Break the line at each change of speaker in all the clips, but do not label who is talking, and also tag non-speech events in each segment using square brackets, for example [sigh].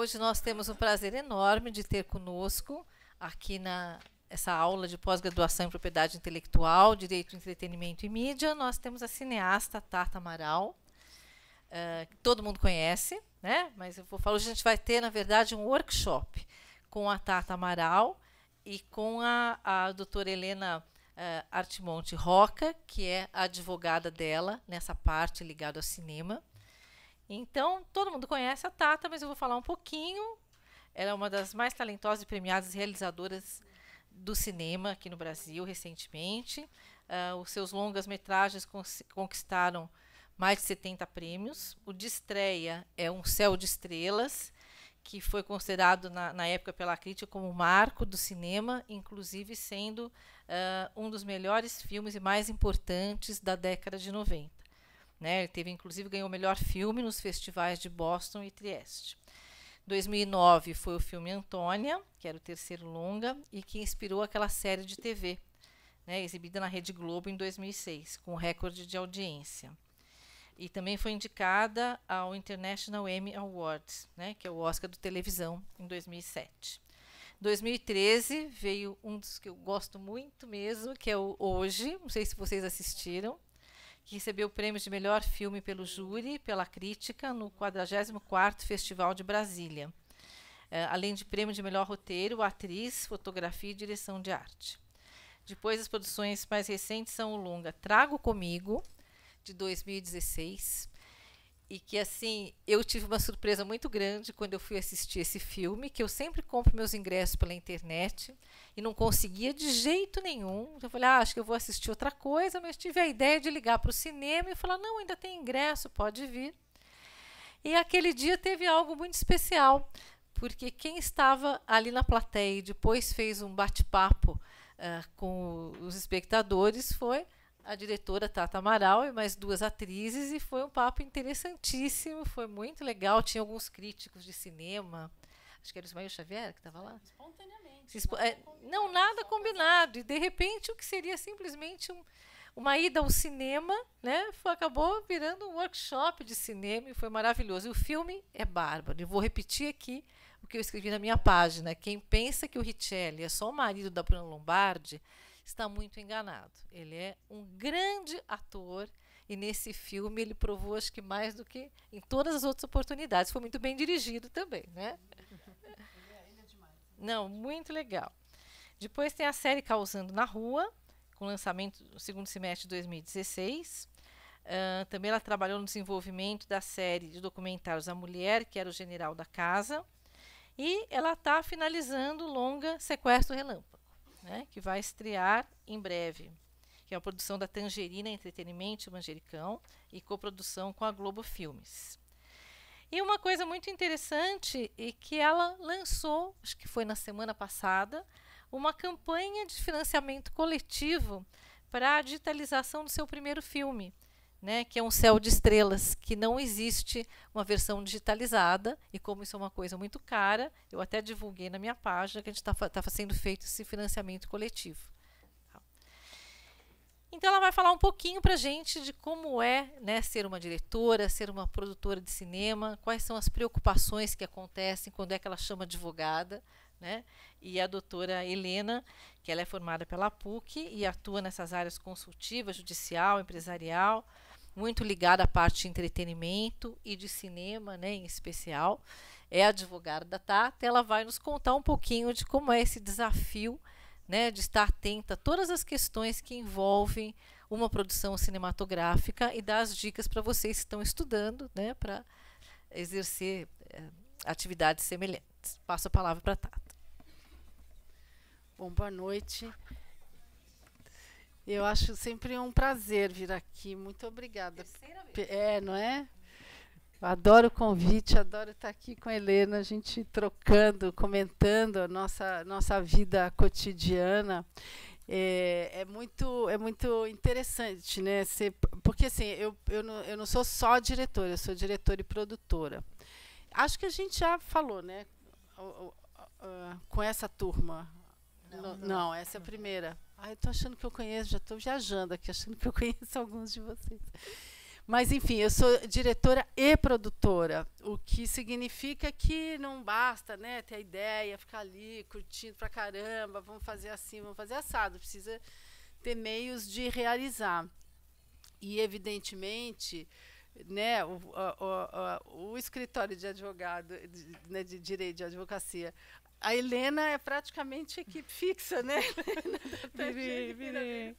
Hoje nós temos um prazer enorme de ter conosco aqui na essa aula de pós-graduação em propriedade intelectual, direito, entretenimento e mídia. Nós temos a cineasta Tata Amaral, uh, que todo mundo conhece, né? Mas eu vou falar hoje a gente vai ter, na verdade, um workshop com a Tata Amaral e com a, a doutora Helena uh, Artimonte Roca, que é a advogada dela nessa parte ligada ao cinema. Então, todo mundo conhece a Tata, mas eu vou falar um pouquinho. Ela é uma das mais talentosas e premiadas realizadoras do cinema aqui no Brasil recentemente. Uh, os seus longas metragens conquistaram mais de 70 prêmios. O de estreia é Um Céu de Estrelas, que foi considerado na, na época pela crítica como o marco do cinema, inclusive sendo uh, um dos melhores filmes e mais importantes da década de 90. Né? Ele teve, inclusive, ganhou o melhor filme nos festivais de Boston e Trieste. 2009 foi o filme Antônia, que era o terceiro longa, e que inspirou aquela série de TV, né, exibida na Rede Globo em 2006, com recorde de audiência. E também foi indicada ao International Emmy Awards, né, que é o Oscar do televisão, em 2007. 2013 veio um dos que eu gosto muito mesmo, que é o Hoje, não sei se vocês assistiram, que recebeu o prêmio de melhor filme pelo júri, pela crítica, no 44º Festival de Brasília. É, além de prêmio de melhor roteiro, atriz, fotografia e direção de arte. Depois, as produções mais recentes são o longa Trago Comigo, de 2016, e que assim eu tive uma surpresa muito grande quando eu fui assistir esse filme que eu sempre compro meus ingressos pela internet e não conseguia de jeito nenhum. Então, eu falei, ah, acho que eu vou assistir outra coisa, mas tive a ideia de ligar para o cinema e falar, não, ainda tem ingresso, pode vir. E aquele dia teve algo muito especial, porque quem estava ali na plateia e depois fez um bate-papo uh, com os espectadores foi a diretora Tata Amaral e mais duas atrizes, e foi um papo interessantíssimo, foi muito legal. Tinha alguns críticos de cinema, acho que era o Ismael Xavier que estava lá. Espontaneamente. Espo nada é, não, nada combinado. E, de repente, o que seria simplesmente um, uma ida ao cinema, né, foi, acabou virando um workshop de cinema e foi maravilhoso. E o filme é bárbaro. E vou repetir aqui o que eu escrevi na minha página. Quem pensa que o Richelli é só o marido da Bruna Lombardi está muito enganado. Ele é um grande ator e nesse filme ele provou acho que mais do que em todas as outras oportunidades. Foi muito bem dirigido também, né? Não, muito legal. Depois tem a série Causando na Rua, com lançamento no segundo semestre de 2016. Uh, ah, também ela trabalhou no desenvolvimento da série de documentários A Mulher, que era o general da casa. E ela está finalizando o longa Sequestro Relâmpago, né, que vai estrear em breve. Que é uma produção da Tangerina Entretenimento Manjericão e coprodução com a Globo Filmes. E uma coisa muito interessante é que ela lançou, acho que foi na semana passada, uma campanha de financiamento coletivo para a digitalização do seu primeiro filme, né, que é Um Céu de Estrelas, que não existe uma versão digitalizada, e como isso é uma coisa muito cara, eu até divulguei na minha página que a gente está tá sendo feito esse financiamento coletivo. Então ela vai falar um pouquinho para gente de como é né, ser uma diretora, ser uma produtora de cinema, quais são as preocupações que acontecem quando é que ela chama advogada, né? E a doutora Helena, que ela é formada pela PUC e atua nessas áreas consultiva, judicial, empresarial, muito ligada à parte de entretenimento e de cinema, né, em especial. É advogada da TATA, ela vai nos contar um pouquinho de como é esse desafio né, de estar atenta a todas as questões que envolvem uma produção cinematográfica e dar as dicas para vocês que estão estudando né, para exercer é, atividades semelhantes. Passo a palavra para a Tata. Bom, boa noite.
Eu acho sempre um prazer vir aqui. Muito obrigada. Terceira vez. É, não é? Eu adoro o convite, adoro estar aqui com a Helena, a gente trocando, comentando a nossa, nossa vida cotidiana. É, é, muito é muito interessante né Ser, porque assim eu, eu, não, eu não sou só diretora eu sou diretora e produtora acho que a gente já falou né com essa turma não, não, não. não essa é a primeira ah, eu estou achando que eu conheço já estou viajando aqui achando que eu [laughs] conheço alguns de vocês mas, enfim, eu sou diretora e produtora, o que significa que não basta né, ter a ideia, ficar ali curtindo pra caramba, vamos fazer assim, vamos fazer assado. Precisa ter meios de realizar. E, evidentemente, né, o, o, o, o escritório de advogado, de, né, de direito de advocacia, a Helena é praticamente equipe fixa, né? [laughs] Tá virei, né? virei.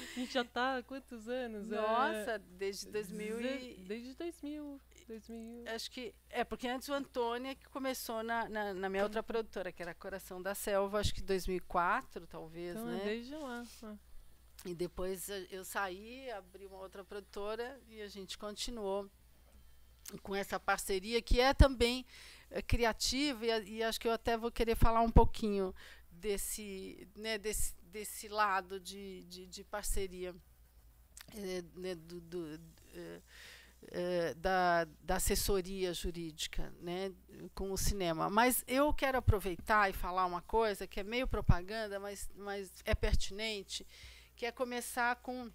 A [laughs] gente já tá há quantos anos? É Nossa, é... desde 2000 e...
Desde 2000, 2000.
Acho que... É, porque antes o é que começou na, na, na minha outra produtora, que era Coração da Selva, acho que 2004, talvez, então, é né? desde lá. E depois eu saí, abri uma outra produtora e a gente continuou com essa parceria que é também é, criativa e, e acho que eu até vou querer falar um pouquinho desse, né, desse desse lado de, de, de parceria eh, né, do, do é, da, da assessoria jurídica né, com o cinema. Mas eu quero aproveitar e falar uma coisa que é meio propaganda, mas, mas é pertinente, que é começar com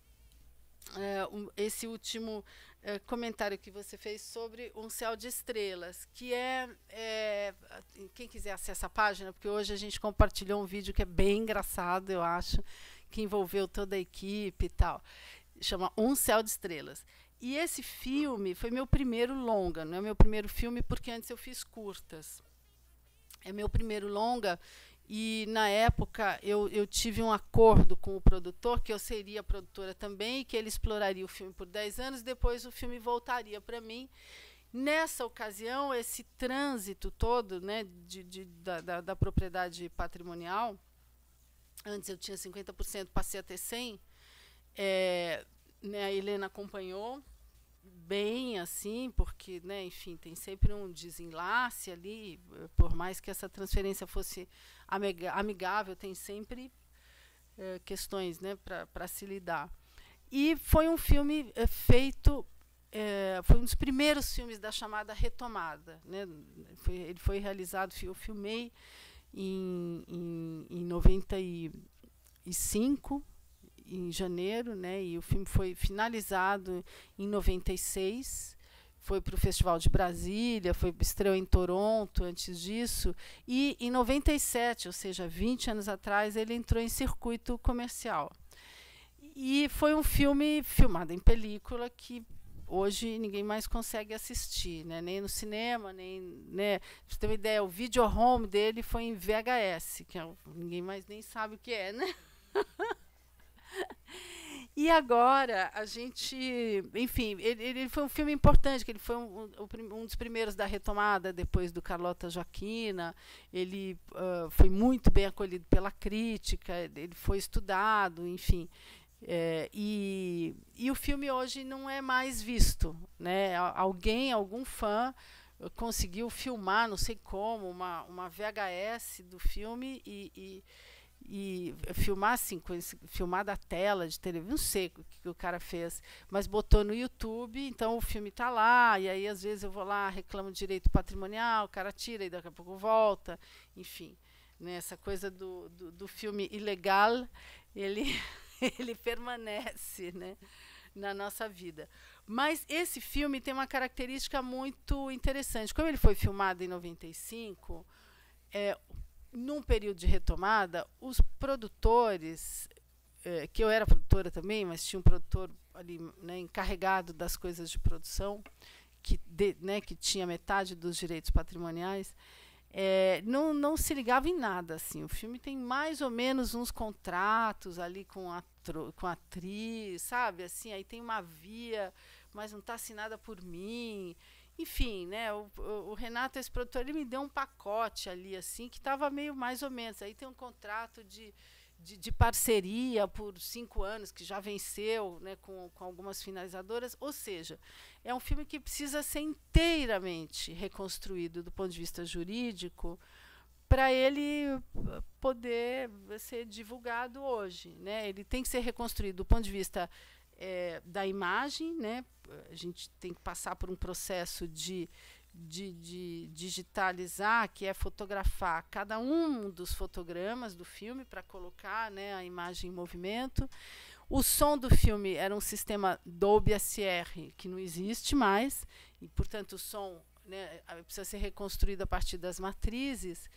esse último comentário que você fez sobre um céu de estrelas, que é, é é, quem quiser acessar a página, porque hoje a gente compartilhou um vídeo que é bem engraçado, eu acho, que envolveu toda a equipe e tal. Chama Um Céu de Estrelas. E esse filme foi meu primeiro longa, não é meu primeiro filme, porque antes eu fiz curtas. É meu primeiro longa e na época eu, eu, tive um acordo com o produtor que eu seria produtora também e que ele exploraria o filme por 10 anos, depois o filme voltaria para mim Nessa ocasião, esse trânsito todo né, de, de da, da, da, propriedade patrimonial, antes eu tinha 50%, passei a ter 100%, é, né, a Helena acompanhou bem assim, porque, né, enfim, tem sempre um desenlace ali, por mais que essa transferência fosse amigável, tem sempre é, questões né, para se lidar. E foi um filme é, feito é, foi um dos primeiros filmes da chamada retomada. Né? Foi, ele foi realizado, eu filmei em, em, em 95, em janeiro, né? e o filme foi finalizado em 96 foi para o Festival de Brasília, foi estreou em Toronto antes disso, e em 97, ou seja, 20 anos atrás, ele entrou em circuito comercial. E foi um filme filmado em película que hoje ninguém mais consegue assistir, né? nem no cinema, nem. Né? Pra você ter uma ideia, o video home dele foi em VHS, que é ninguém mais nem sabe o que é, né? [laughs] e agora a gente, enfim, ele, ele, foi um filme importante, que ele foi um, um, um, dos primeiros da retomada depois do Carlota Joaquina. Ele uh, foi muito bem acolhido pela crítica, ele foi estudado, enfim. É, e, e o filme hoje não é mais visto. Né? Alguém, algum fã, conseguiu filmar, não sei como, uma, uma VHS do filme e, e, e filmar assim, filmar da tela de televisão, não sei o que, o cara fez, mas botou no YouTube, então o filme está lá, e aí às vezes eu vou lá, reclamo direito patrimonial, o cara tira e daqui a pouco volta, enfim. Né, essa coisa do, do, do filme ilegal, ele [laughs] [laughs] ele permanece né, na nossa vida. Mas esse filme tem uma característica muito interessante. Como ele foi filmado em 95, é, num período de retomada, os produtores, é, que eu era produtora também, mas tinha um produtor ali né, encarregado das coisas de produção, que, de, né, que tinha metade dos direitos patrimoniais, é, não, não se ligava em nada. Assim. O filme tem mais ou menos uns contratos ali com a, com a atriz, sabe? Assim, aí tem uma via, mas não está assinada por mim. Enfim, né? O, o, Renato, esse produtor, ele me deu um pacote ali, assim, que estava meio mais ou menos. Aí tem um contrato de de, de, parceria por cinco anos, que já venceu né, com, com algumas finalizadoras. Ou seja, é um filme que precisa ser inteiramente reconstruído do ponto de vista jurídico para ele eh, poder ser divulgado hoje. Né? Ele tem que ser reconstruído do ponto de vista é, da imagem, né? a gente tem que passar por um processo de de, de, digitalizar, que é fotografar cada um dos fotogramas do filme para colocar né, a imagem em movimento. O som do filme era um sistema Dolby SR, que não existe mais, e, portanto, o som né, precisa ser reconstruído a partir das matrizes.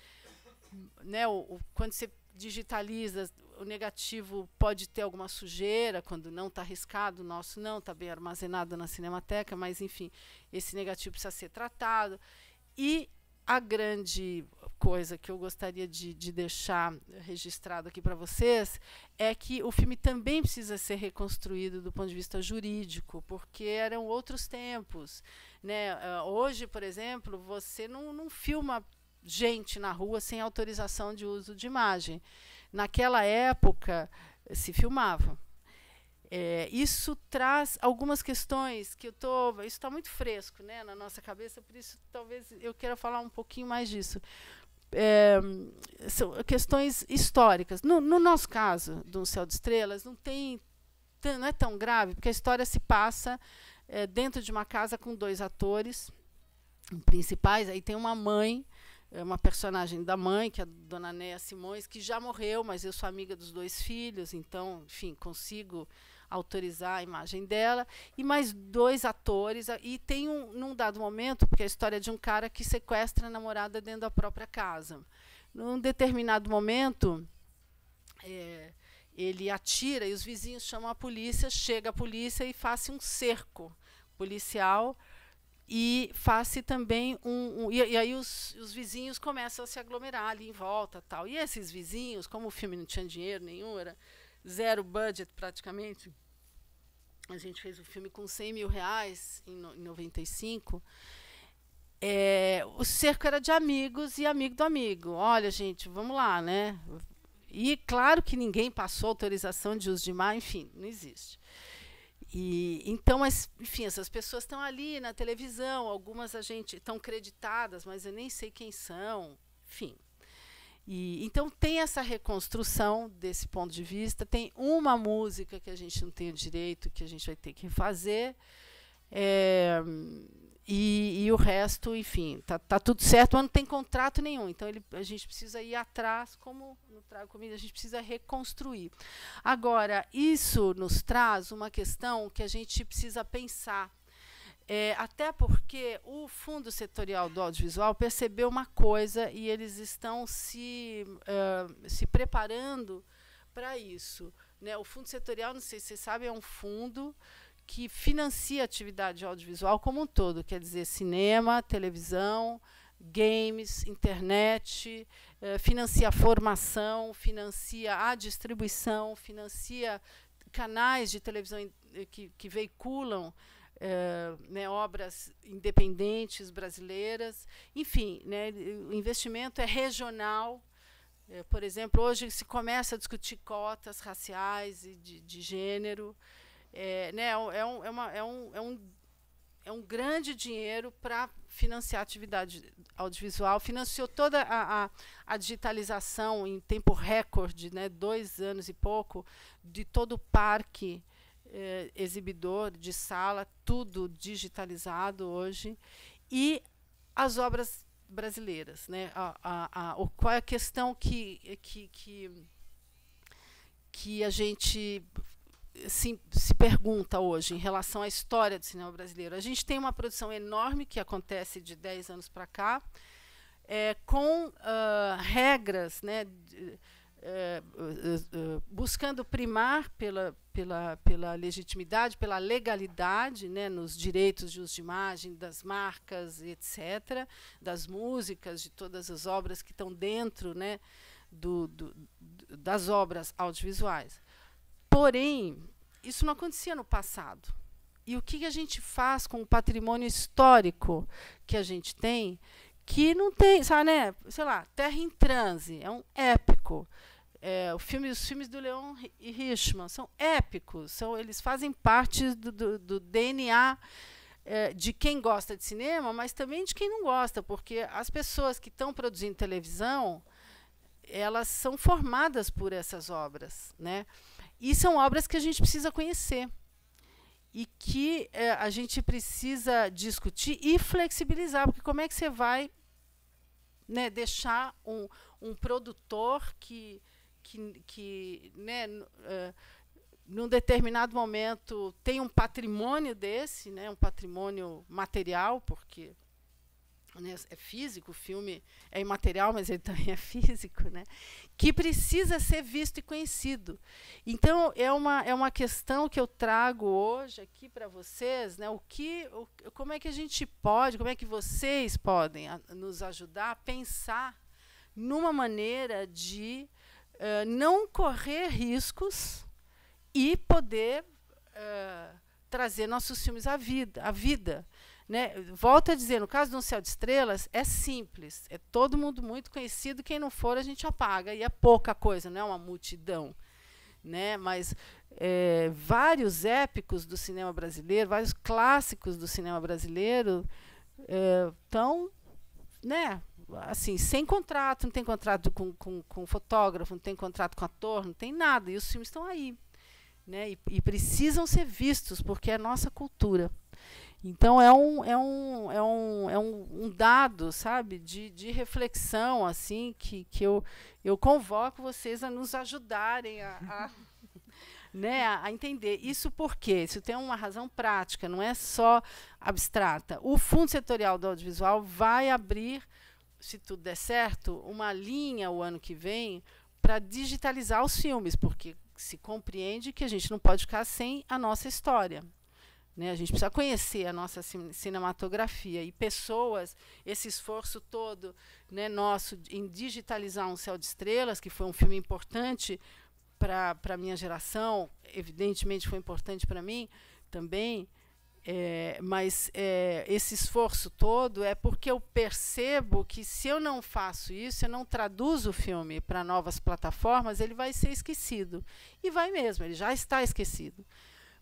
Né, o, o, quando você digitaliza o negativo pode ter alguma sujeira quando não está riscado, o nosso não está bem armazenado na Cinemateca, mas enfim, esse negativo precisa ser tratado. E a grande coisa que eu gostaria de, de deixar registrado aqui para vocês é que o filme também precisa ser reconstruído do ponto de vista jurídico, porque eram outros tempos. Né? Eh, hoje, por exemplo, você não, não filma gente na rua sem autorização de uso de imagem naquela época se filmava. É, isso traz algumas questões que eu tô, isso está muito fresco, né, na nossa cabeça, por isso talvez eu queira falar um pouquinho mais disso. É, são questões históricas. No, no, nosso caso do Céu de Estrelas, não tem não é tão grave, porque a história se passa é, dentro de uma casa com dois atores principais. Aí tem uma mãe é uma personagem da mãe, que é a dona Néa Simões, que já morreu, mas eu sou amiga dos dois filhos, então, enfim, consigo autorizar a imagem dela. E mais dois atores. Ah, e tem um, num dado momento, porque é a história de um cara que sequestra a namorada dentro da própria casa. Num determinado momento, é, ele atira e os vizinhos chamam a polícia, chega a polícia e faz um cerco policial e faz-se também um, um e, e, aí os, os, vizinhos começam a se aglomerar ali em volta tal e esses vizinhos como o filme não tinha dinheiro nenhum era zero budget praticamente a gente fez o filme com 100 mil reais em, no, em 95 é, o cerco era de amigos e amigo do amigo olha gente vamos lá né e claro que ninguém passou autorização de uso de mar enfim não existe e, então, as, enfim, essas pessoas estão ali na televisão, algumas a gente estão creditadas, mas eu nem sei quem são, enfim. E, então tem essa reconstrução desse ponto de vista, tem uma música que a gente não tem o direito, que a gente vai ter que fazer. É, eh, e, e, o resto, enfim, tá, tá tudo certo, mas não tem contrato nenhum. Então ele, a gente precisa ir atrás, como no Trago Comida, a gente precisa reconstruir. Agora, isso nos traz uma questão que a gente precisa pensar. É, até porque o Fundo Setorial do Audiovisual percebeu uma coisa e eles estão se, uh, se preparando para isso. Né? O Fundo Setorial, não sei se vocês sabem, é um fundo que financia a atividade audiovisual como um todo, quer dizer, cinema, televisão, games, internet, eh, financia a formação, financia a distribuição, financia canais de televisão eh, que, que veiculam eh, né, obras independentes brasileiras. Enfim, né, o investimento é regional. Eh, por exemplo, hoje se começa a discutir cotas raciais e de, de gênero. É, né, é, é, um, é, uma, é, um, é, um, é um grande dinheiro para financiar a atividade audiovisual. Financiou toda a, a, a, digitalização em tempo recorde, né, dois anos e pouco, de todo o parque é, exibidor, de sala, tudo digitalizado hoje. E as obras brasileiras. Né, a, a, a, qual é a questão que, que, que, que a gente se, se, pergunta hoje em relação à história do cinema brasileiro. A gente tem uma produção enorme que acontece de 10 anos para cá, é, com uh, regras, né, de, é, é, é, buscando primar pela, pela, pela legitimidade, pela legalidade, né, nos direitos de uso de imagem, das marcas, etc., das músicas, de todas as obras que estão dentro né, do, do, das obras audiovisuais. Porém, isso não acontecia no passado. E o que, que a gente faz com o patrimônio histórico que a gente tem, que não tem, sabe, né? Sei lá, Terra em Transe, é um épico. É, o filme, os filmes do Leon e Richman são épicos, são, eles fazem parte do, do, do DNA é, de quem gosta de cinema, mas também de quem não gosta, porque as pessoas que estão produzindo televisão elas são formadas por essas obras, né? E são obras que a gente precisa conhecer e que é, a gente precisa discutir e flexibilizar, porque como é que você vai né, deixar um, um produtor que, que, que né, é, num determinado momento tem um patrimônio desse, né, um patrimônio material, porque né, é físico, o filme é imaterial, mas ele [laughs] também é físico, né, que precisa ser visto e conhecido. Então, é uma, é uma questão que eu trago hoje aqui para vocês, né, o que, o, como é que a gente pode, como é que vocês podem a, ah, nos ajudar a pensar numa maneira de uh, não correr riscos e poder uh, trazer nossos filmes à vida, à vida né? Volto a dizer, no caso de um céu de estrelas, é simples. É todo mundo muito conhecido. Quem não for, a gente apaga. E é pouca coisa, não é uma multidão. Né? Mas é, vários épicos do cinema brasileiro, vários clássicos do cinema brasileiro estão. É, né? assim, sem contrato, não tem contrato com, com, com fotógrafo, não tem contrato com ator, não tem nada. E os filmes estão aí. Né? E, e precisam ser vistos, porque é nossa cultura. Então é um, é um, é um, é um, um dado, sabe, de, de reflexão assim que, que eu, eu convoco vocês a nos ajudarem a, a [laughs] né, a entender. Isso porque isso tem uma razão prática, não é só abstrata. O Fundo Setorial do Audiovisual vai abrir, se tudo der certo, uma linha o ano que vem para digitalizar os filmes, porque se compreende que a gente não pode ficar sem a nossa história. Né? A gente precisa conhecer a nossa cinematografia e pessoas, esse esforço todo né, nosso em digitalizar Um Céu de Estrelas, que foi um filme importante para a minha geração, evidentemente foi importante para mim também, é, mas é, esse esforço todo é porque eu percebo que se eu não faço isso, eu não traduzo o filme para novas plataformas, ele vai ser esquecido. E vai mesmo, ele já está esquecido.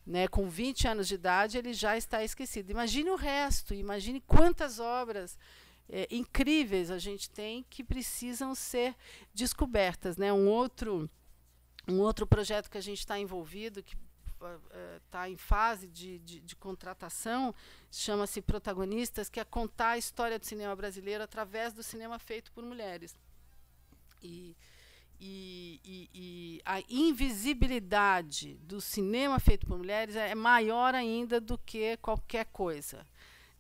Né, com 20 anos de idade, ele já está esquecido. Imagine o resto, imagine quantas obras é, incríveis a gente tem que precisam ser descobertas. Né? Um, outro, um outro projeto que a gente está envolvido, que ah, está eh, em fase de, de, de contratação, chama-se Protagonistas, que é contar a história do cinema brasileiro através do cinema feito por mulheres. E e, e, e, a invisibilidade do cinema feito por mulheres é, é maior ainda do que qualquer coisa.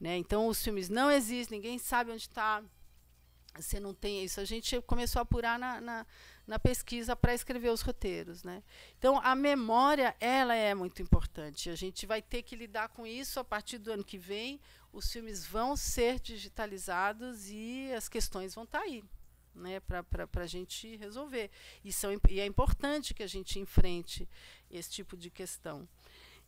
Né? Então, os filmes não existem, ninguém sabe onde está. Você não tem isso. A gente começou a apurar na, na, na pesquisa para escrever os roteiros. Né? Então, a memória ela é muito importante. A gente vai ter que lidar com isso a partir do ano que vem. Os filmes vão ser digitalizados e as questões vão estar tá aí né, para a gente resolver. E, são, e é importante que a gente enfrente esse tipo de questão.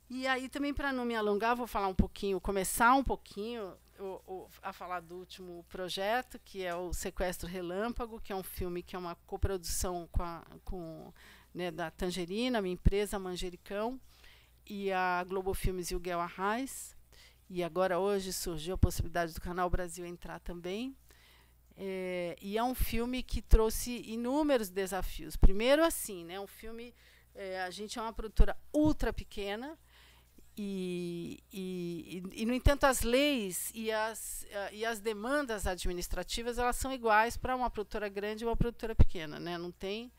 E aí, também, para não me alongar, vou falar um pouquinho, começar um pouquinho o, o, a falar do último projeto, que é o Sequestro Relâmpago, que é um filme que é uma coprodução com, a, com né, da Tangerina, minha empresa, Manjericão, e a Globo Filmes e o Guel Arraes. E agora, hoje, surgiu a possibilidade do Canal Brasil entrar também. É, e é um filme que trouxe inúmeros desafios. Primeiro, assim, né, um filme. É, a gente é uma produtora ultra pequena, e, e, e, no entanto as leis e as, e as demandas administrativas elas são iguais para uma produtora grande e uma produtora pequena né não tem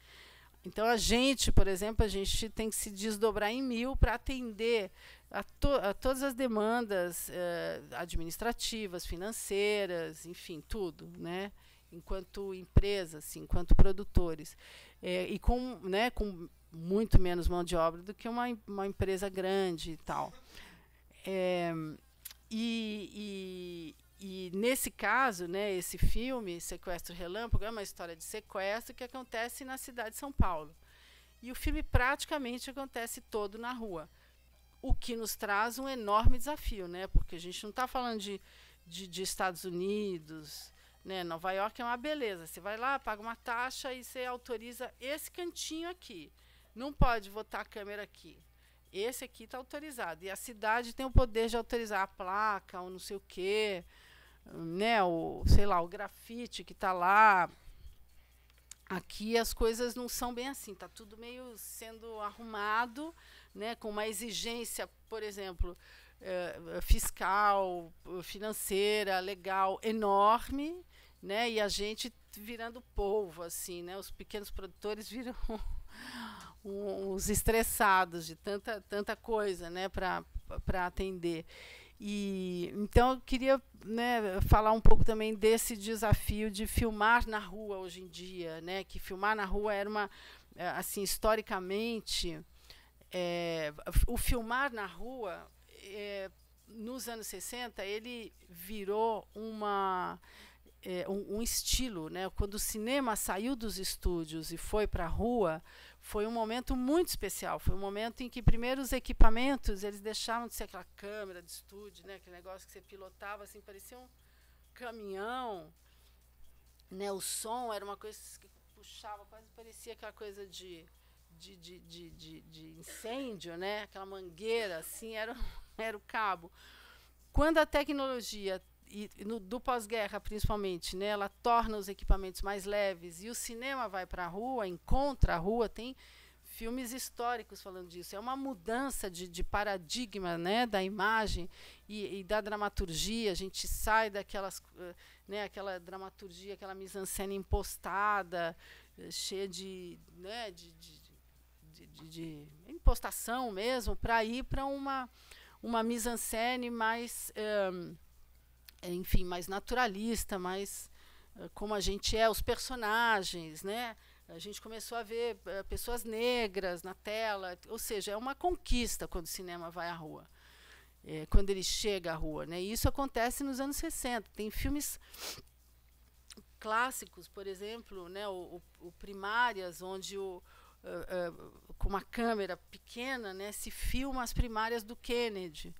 então a gente por exemplo a gente tem que se desdobrar em mil para atender a, to, a todas as demandas eh, administrativas, financeiras, enfim, tudo, né? Enquanto empresas, assim, enquanto produtores. Eh, e com, né, com muito menos mão de obra do que uma, uma empresa grande e tal. É, e, e, e, nesse caso, né, esse filme, Sequestro Relâmpago, é uma história de sequestro que acontece na cidade de São Paulo. E o filme praticamente acontece todo na rua o que nos traz um enorme desafio, né? porque a gente não está falando de, de, de, Estados Unidos. Né? Nova York é uma beleza. Você vai lá, paga uma taxa e você autoriza esse cantinho aqui. Não pode botar a câmera aqui. Esse aqui está autorizado. E a cidade tem o poder de autorizar a placa, ou não sei o quê, né? o, sei lá, o grafite que está lá. Aqui as coisas não são bem assim, está tudo meio sendo arrumado né, com uma exigência, por exemplo, eh, fiscal, financeira, legal enorme, né, e a gente virando polvo, assim, né, os pequenos produtores viram os [laughs] estressados de tanta, tanta coisa né, para atender. E, então, eu queria né, falar um pouco também desse desafio de filmar na rua hoje em dia, né, que filmar na rua era uma, eh, assim, historicamente, é, o filmar na rua, é, nos anos 60, ele virou uma, é, um, um, estilo. Né? Quando o cinema saiu dos estúdios e foi para a rua, foi um momento muito especial. Foi um momento em que, primeiro, os equipamentos eles deixaram de ser aquela câmera de estúdio, né? aquele negócio que você pilotava, assim, parecia um caminhão. Né? O som era uma coisa que puxava, quase parecia aquela coisa de de, de, de, de, incêndio, né? aquela mangueira, assim, era, [laughs] era o cabo. Quando a tecnologia, e no, do pós-guerra principalmente, né, ela torna os equipamentos mais leves e o cinema vai para a rua, encontra a rua, tem filmes históricos falando disso. É uma mudança de, de paradigma né, da imagem e, e, da dramaturgia. A gente sai daquelas, eh, né, aquela dramaturgia, aquela mise-en-scène impostada, eh, cheia de, né, de, de de, de, de impostação mesmo, para ir para uma, uma mise-en-scène mais, é, enfim, mais naturalista, mais é, como a gente é, os personagens, né? A gente começou a ver é, pessoas negras na tela, ou seja, é uma conquista quando o cinema vai à rua, é, quando ele chega à rua, né? E isso acontece nos anos 60. Tem filmes clássicos, por exemplo, né, o, o, o Primárias, onde o, uh, com uma câmera pequena, né, se filma as primárias do Kennedy.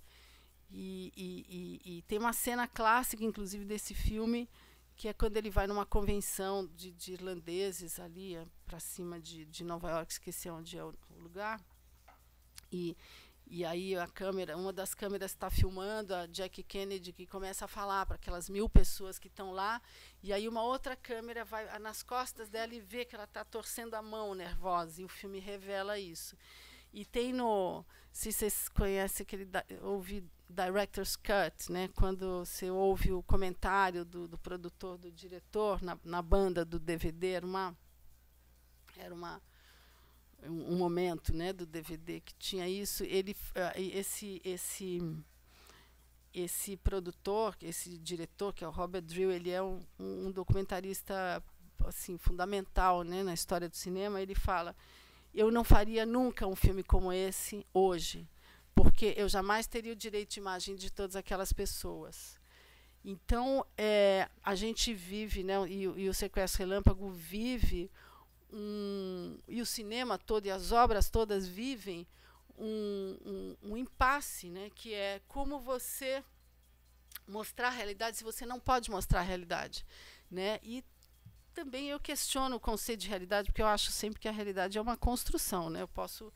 E, e, e, e, tem uma cena clássica, inclusive, desse filme, que é quando ele vai numa convenção de, de irlandeses ali eh, para cima de, de Nova York, esqueci onde é o, o lugar. E, e aí a câmera, uma das câmeras está filmando a Jack Kennedy que começa a falar para aquelas mil pessoas que estão lá. E aí uma outra câmera vai ah, nas costas dela e vê que ela está torcendo a mão nervosa. E o filme revela isso. E tem no, se vocês conhecem aquele ouvi director's cut, né? Quando você ouve o comentário do, do produtor, do diretor na, na banda do DVD, era uma, era uma um, um, momento né do DVD que tinha isso ele ah, esse esse esse produtor esse diretor que é o Robert Drew ele é um, um documentarista assim fundamental né na história do cinema ele fala eu não faria nunca um filme como esse hoje porque eu jamais teria o direito de imagem de todas aquelas pessoas então é, a gente vive né e, e o sequestro relâmpago vive um, e o cinema todo e as obras todas vivem um, um, um impasse, né, que é como você mostrar a realidade se você não pode mostrar a realidade, né? E também eu questiono o conceito de realidade, porque eu acho sempre que a realidade é uma construção, né? Eu posso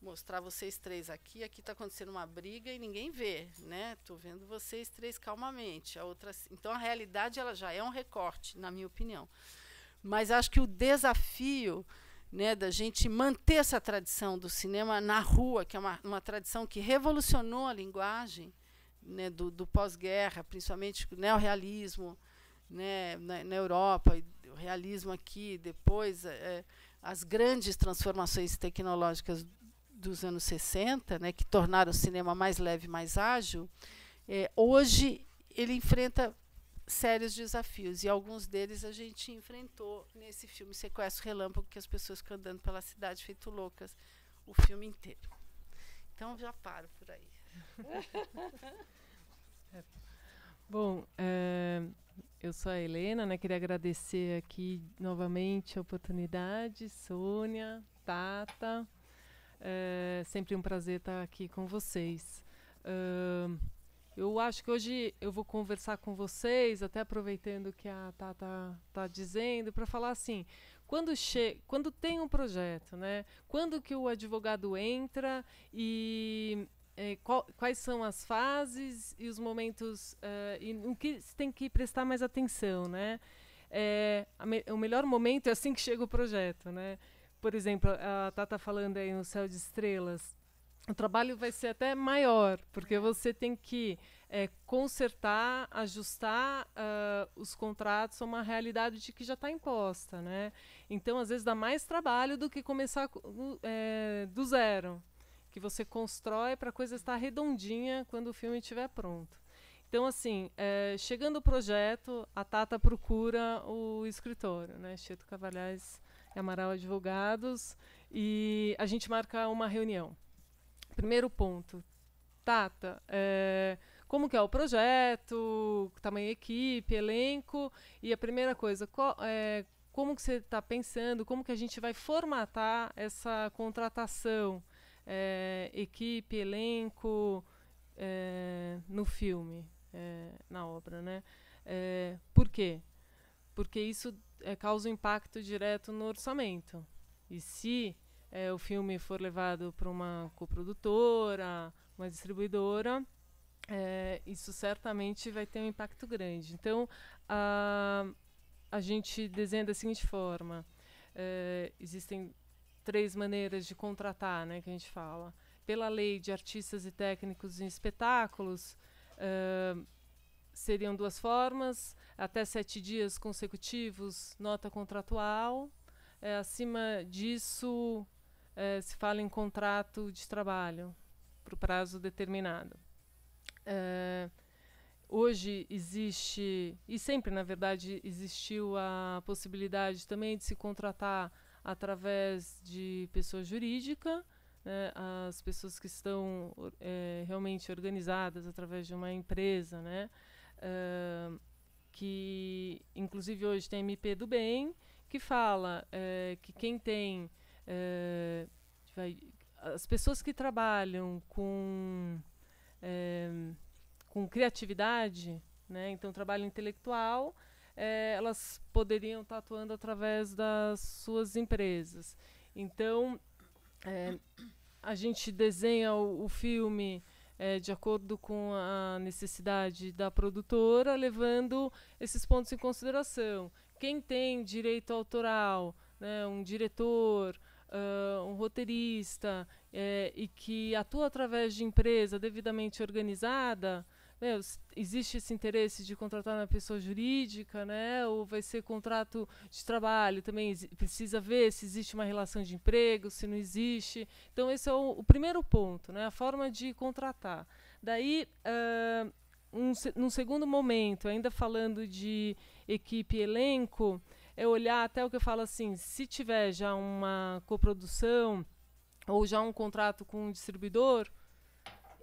mostrar vocês três aqui, aqui está acontecendo uma briga e ninguém vê, né? Tô vendo vocês três calmamente. A outra, então a realidade ela já é um recorte, na minha opinião. Mas acho que o desafio né, da gente manter essa tradição do cinema na rua, que é uma, uma tradição que revolucionou a linguagem né, do, do pós-guerra, principalmente o neorrealismo né, na, na Europa, o realismo aqui, depois é, é, as grandes transformações tecnológicas dos anos 60, né, que tornaram o cinema mais leve, mais ágil, é, hoje ele enfrenta sérios desafios e alguns deles a gente enfrentou nesse filme Sequestro Relâmpago, que as pessoas ficam andando pela cidade feito loucas o filme inteiro. Então já paro por aí. [laughs] É.
Bom, é, eu sou a Helena, né? Queria agradecer aqui novamente a oportunidade, Sônia, Tata. É sempre um prazer estar aqui com vocês. Eu acho que hoje eu vou conversar com vocês, até aproveitando o que a Tata está dizendo, para falar assim: quando, che quando tem um projeto, né? quando que o advogado entra e é, qual, quais são as fases e os momentos uh, e em que se tem que prestar mais atenção. Né? É, me o melhor momento é assim que chega o projeto. Né? Por exemplo, a Tata falando aí no Céu de Estrelas o trabalho vai ser até maior, porque você tem que é, consertar, ajustar uh, os contratos a uma realidade de que já está imposta. Né? Então, às vezes, dá mais trabalho do que começar é, do zero, que você constrói para a coisa uhum. estar redondinha quando o filme estiver pronto. Então, assim, é, chegando o projeto, a Tata procura o escritório, né? Cheto Cavalhais e Amaral Advogados, e a gente marca uma reunião primeiro ponto, Tata, é, como que é o projeto, tamanho equipe, elenco, e a primeira coisa, qual, é, como que você está pensando, como que a gente vai formatar essa contratação, é, equipe, elenco, é, no filme, é, na obra, né? É, por quê? Porque isso causa um impacto direto no orçamento. E se é, o filme for levado para uma coprodutora, uma distribuidora, é, isso certamente vai ter um impacto grande. Então, a, a gente desenha da seguinte forma: é, existem três maneiras de contratar, né, que a gente fala. Pela lei de artistas e técnicos em espetáculos, é, seriam duas formas: até sete dias consecutivos, nota contratual. É, acima disso, uh, se fala em contrato de trabalho para o prazo determinado. Uh, hoje existe, e sempre, na verdade, existiu a possibilidade também de se contratar através de pessoa jurídica, né, as pessoas que estão é, realmente organizadas através de uma empresa, né, uh, que inclusive hoje tem MP do Bem, que fala é, que quem tem é, as pessoas que trabalham com, é, com criatividade, né, então trabalho intelectual, é, elas poderiam estar atuando através das suas empresas. Então, a gente desenha o, o filme é, de acordo com a necessidade da produtora, levando esses pontos em consideração. Quem tem direito autoral, né, um diretor, uh, um roteirista é, e que atua através de empresa devidamente organizada, né, existe esse interesse de contratar uma pessoa jurídica, né? Ou vai ser contrato de trabalho também precisa ver se existe uma relação de emprego, se não existe. Então esse é o, o primeiro ponto, né? A forma de contratar. Daí uh, um, num segundo momento, ainda falando de equipe elenco, é olhar até o que eu falo assim, se tiver já uma coprodução ou já um contrato com um distribuidor,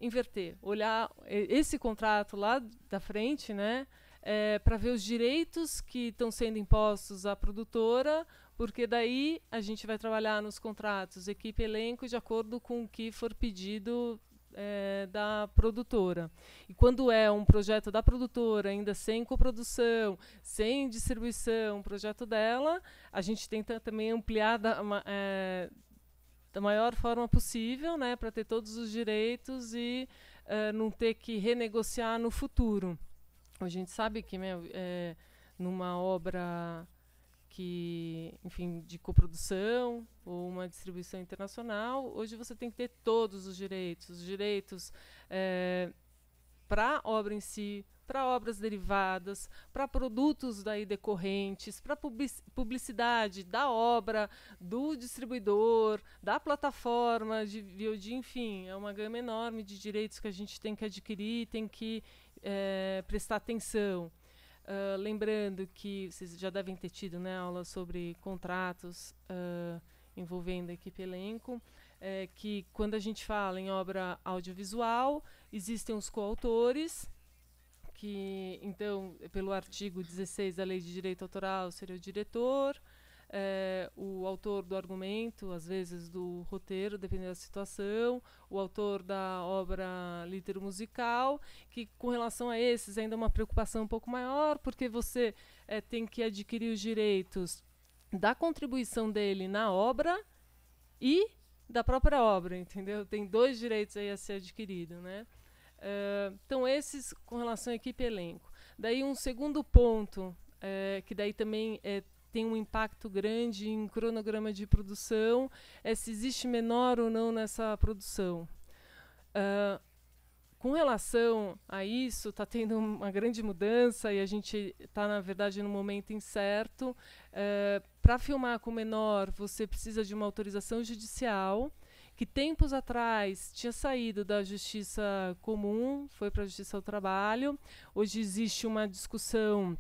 inverter, olhar esse contrato lá da frente, né, é, para ver os direitos que estão sendo impostos à produtora, porque daí a gente vai trabalhar nos contratos equipe elenco de acordo com o que for pedido é, da produtora. E quando é um projeto da produtora, ainda sem coprodução, sem distribuição, um projeto dela, a gente tenta também ampliar da, é, da maior forma possível, né, para ter todos os direitos e é, não ter que renegociar no futuro. A gente sabe que meu, é, numa obra que, enfim, de coprodução ou uma distribuição internacional, hoje você tem que ter todos os direitos, os direitos é, eh, para a obra em si, para obras derivadas, para produtos daí decorrentes, para publicidade da obra, do distribuidor, da plataforma de VOD, enfim, é uma gama enorme de direitos que a gente tem que adquirir, tem que é, prestar atenção. Uh, lembrando que vocês já devem ter tido né, aula sobre contratos uh, envolvendo a equipe elenco, é, que quando a gente fala em obra audiovisual, existem os coautores, que então, pelo artigo 16 da Lei de Direito Autoral, seria é o diretor, é, o autor do argumento, às vezes do roteiro, dependendo da situação, o autor da obra litero musical, que com relação a esses ainda é uma preocupação um pouco maior, porque você é, tem que adquirir os direitos da contribuição dele na obra e da própria obra, entendeu? Tem dois direitos aí a ser adquirido, né? Uh, então, esses com relação à equipe elenco. Daí, um segundo ponto, é, que daí também é tem um impacto grande em cronograma de produção, é se existe menor ou não nessa produção. Uh, com relação a isso, está tendo uma grande mudança e a gente está, na verdade, no momento incerto. Uh, ah, Para filmar com menor, você precisa de uma autorização judicial, que tempos atrás tinha saído da justiça comum, foi para a justiça do trabalho. Hoje existe uma discussão.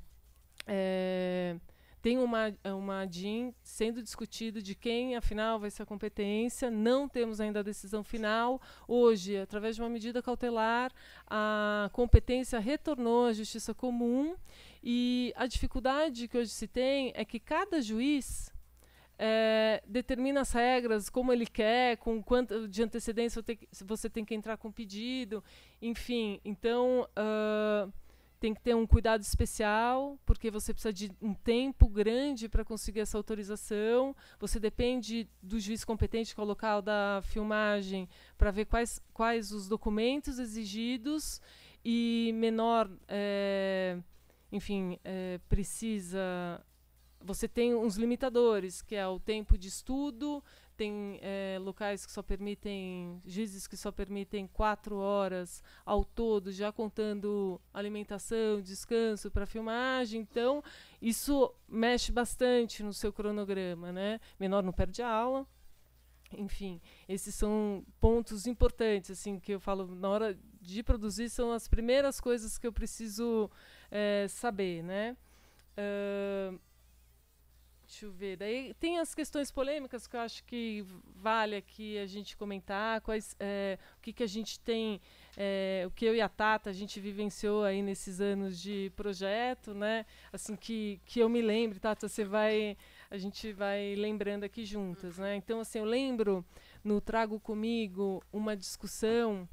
É, tem uma, uma DIN sendo discutido de quem, afinal, vai ser a competência. Não temos ainda a decisão final. Hoje, através de uma medida cautelar, a competência retornou à justiça comum. E a dificuldade que hoje se tem é que cada juiz é, determina as regras como ele quer, com quanto de antecedência você tem que entrar com pedido, enfim. Então. Uh, tem que ter um cuidado especial, porque você precisa de um tempo grande para conseguir essa autorização. Você depende do juiz competente, que o local da filmagem, para ver quais, quais os documentos exigidos e menor, é, enfim, é, precisa. Você tem uns limitadores, que é o tempo de estudo, tem é, locais que só permitem, juízes que só permitem quatro horas ao todo, já contando alimentação, descanso para filmagem. Então, isso mexe bastante no seu cronograma, né? Menor não perde a aula. Enfim, esses são pontos importantes, assim, que eu falo na hora de produzir são as primeiras coisas que eu preciso é, saber, né? Uh, Deixa eu ver. Daí tem as questões polêmicas que eu acho que vale aqui a gente comentar, quais, é, o que, que a gente tem, é, o que eu e a Tata a gente vivenciou aí nesses anos de projeto, né? Assim que, que eu me lembre Tata, você vai, a gente vai lembrando aqui juntas, né? Então assim, eu lembro no trago comigo uma discussão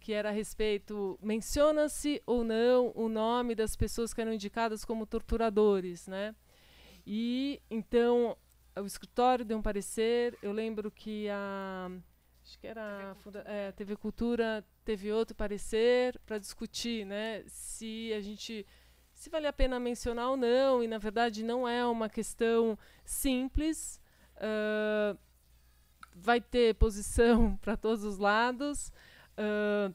que era a respeito menciona-se ou não o nome das pessoas que eram indicadas como torturadores, né? E então o escritório deu um parecer. Eu lembro que a acho que era TV Cultura, é, TV Cultura teve outro parecer para discutir, né, se a gente se vale a pena mencionar ou não. E na verdade não é uma questão simples. Uh, vai ter posição [laughs] para todos os lados. Uh,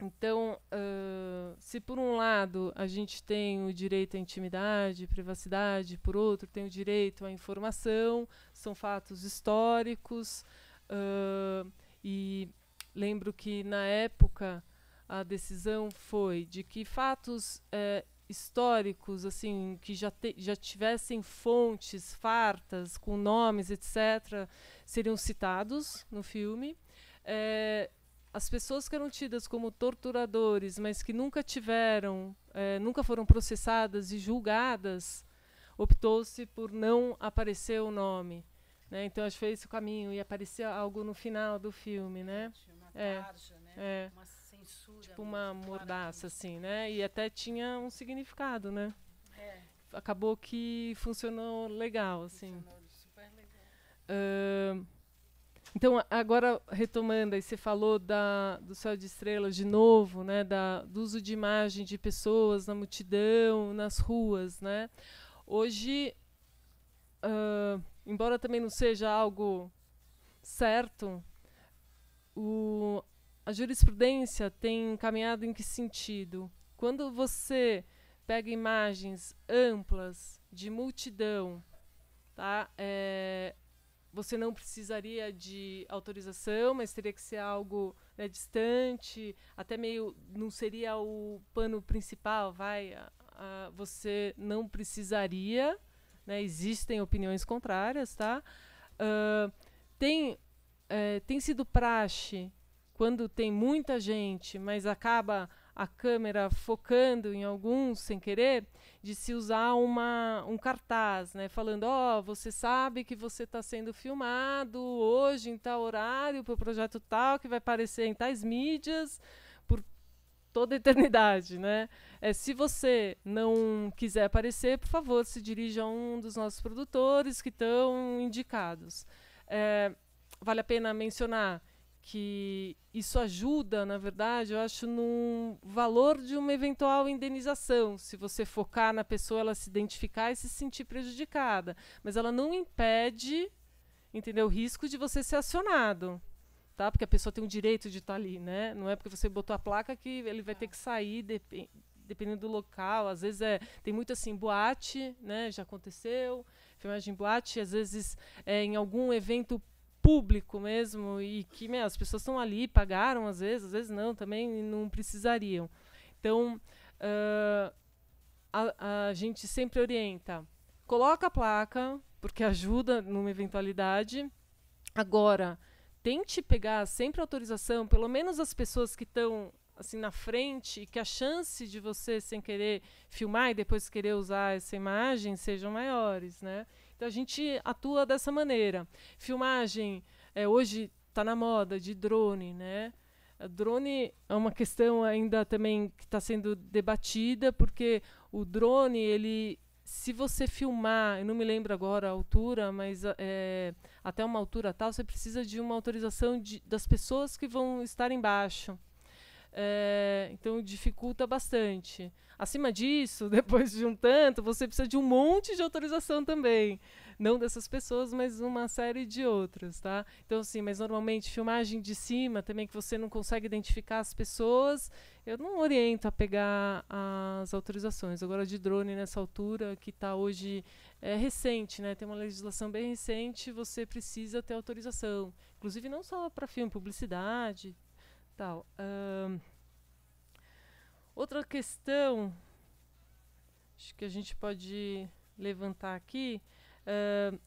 então, uh, se por um lado a gente tem o direito à intimidade, privacidade, por outro tem o direito à informação, são fatos históricos. Uh, e lembro que na época a decisão foi de que fatos históricos, assim, que já, te, já tivessem fontes fartas com nomes, etc., seriam citados no filme as pessoas que eram tidas como torturadores, mas que nunca tiveram, é, nunca foram processadas e julgadas, optou-se por não aparecer o nome. Né? Então, acho que foi esse o caminho, e aparecia algo no final do filme. Né? Uma é, tarja, né? É. uma censura. Tipo, né? tipo uma mordaça, assim, né? E até tinha um significado, né? É. Acabou que funcionou legal, assim. Funcionou super legal. Uh, então, agora retomando, aí você falou da, do céu de estrelas de novo, né, da, do uso de imagem de pessoas na multidão, nas ruas. Né? Hoje, uh, embora também não seja algo certo, o, a jurisprudência tem caminhado em que sentido? Quando você pega imagens amplas de multidão, tá? É, você não precisaria de autorização, mas teria que ser algo né, distante, até meio não seria o pano principal, vai, a, a, você não precisaria, né, existem opiniões contrárias, tá? Uh, tem é, tem sido praxe quando tem muita gente, mas acaba a câmera focando em alguns sem querer, de se usar uma, um cartaz, né, falando: ó, oh, você sabe que você está sendo filmado hoje em tal horário para o projeto tal que vai aparecer em tais mídias por toda a eternidade, né? É, se você não quiser aparecer, por favor, se dirija a um dos nossos produtores que estão indicados. É, vale a pena mencionar que isso ajuda, na verdade, eu acho, no valor de uma eventual indenização. Se você focar na pessoa, ela se identificar e se sentir prejudicada. Mas ela não impede, entendeu, o risco de você ser acionado. Tá? Porque a pessoa tem o direito de estar tá ali, né? Não é porque você botou a placa que ele vai ter que sair, dep dependendo do local. Às vezes é, tem muito assim, boate, né? Já aconteceu. Filmagem boate, às vezes é, em algum evento público mesmo e que meu, as pessoas estão ali, pagaram às vezes, às vezes não, também não precisariam. Então, uh, a, a gente sempre orienta. Coloca a placa, porque ajuda numa eventualidade. Agora, tente pegar sempre autorização, pelo menos as pessoas que estão assim na frente, que a chance de você sem querer filmar e depois querer usar essa imagem sejam maiores, né? Então a gente atua dessa maneira. Filmagem, é, hoje está na moda de drone, né? A drone é uma questão ainda também que está sendo debatida, porque o drone, ele, se você filmar, eu não me lembro agora a altura, mas é, até uma altura tal, você precisa de uma autorização de, das pessoas que vão estar embaixo. É, então dificulta bastante. Acima disso, [laughs] depois de um tanto, você precisa de um monte de autorização também. Não dessas pessoas, mas uma série de outras, tá? Então, assim, mas normalmente filmagem de cima também que você não consegue identificar as pessoas, eu não oriento a pegar as autorizações. Agora, de drone nessa altura, que está hoje é, recente, né? Tem uma legislação bem recente, você precisa ter autorização. Inclusive, não só para filme, publicidade, Tal. outra questão acho que a gente pode levantar aqui uh,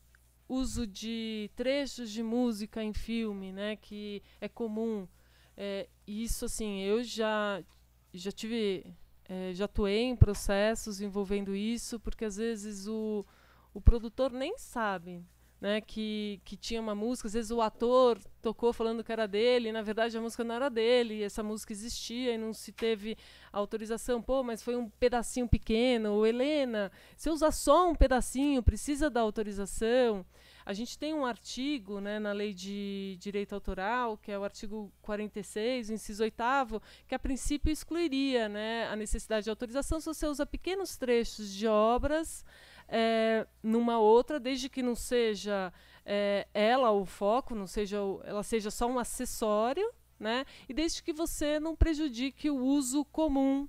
uso de trechos de música em filme né que é comum é, isso assim eu já já tive é, já atuei em processos envolvendo isso porque às vezes o, o produtor nem sabe né, que, que tinha uma música, às vezes o ator tocou falando que era dele, e na verdade a música não era dele, e essa música existia e não se teve autorização. Pô, mas foi um pedacinho pequeno, ou Helena, se usar só um pedacinho, precisa da autorização. A gente tem um artigo né, na lei de direito autoral, que é o artigo 46, inciso 8, que a princípio excluiria né, a necessidade de autorização se você usa pequenos trechos de obras é, numa outra, desde que não seja é, ela o foco, não seja ela seja só um acessório, né? E desde que você não prejudique o uso comum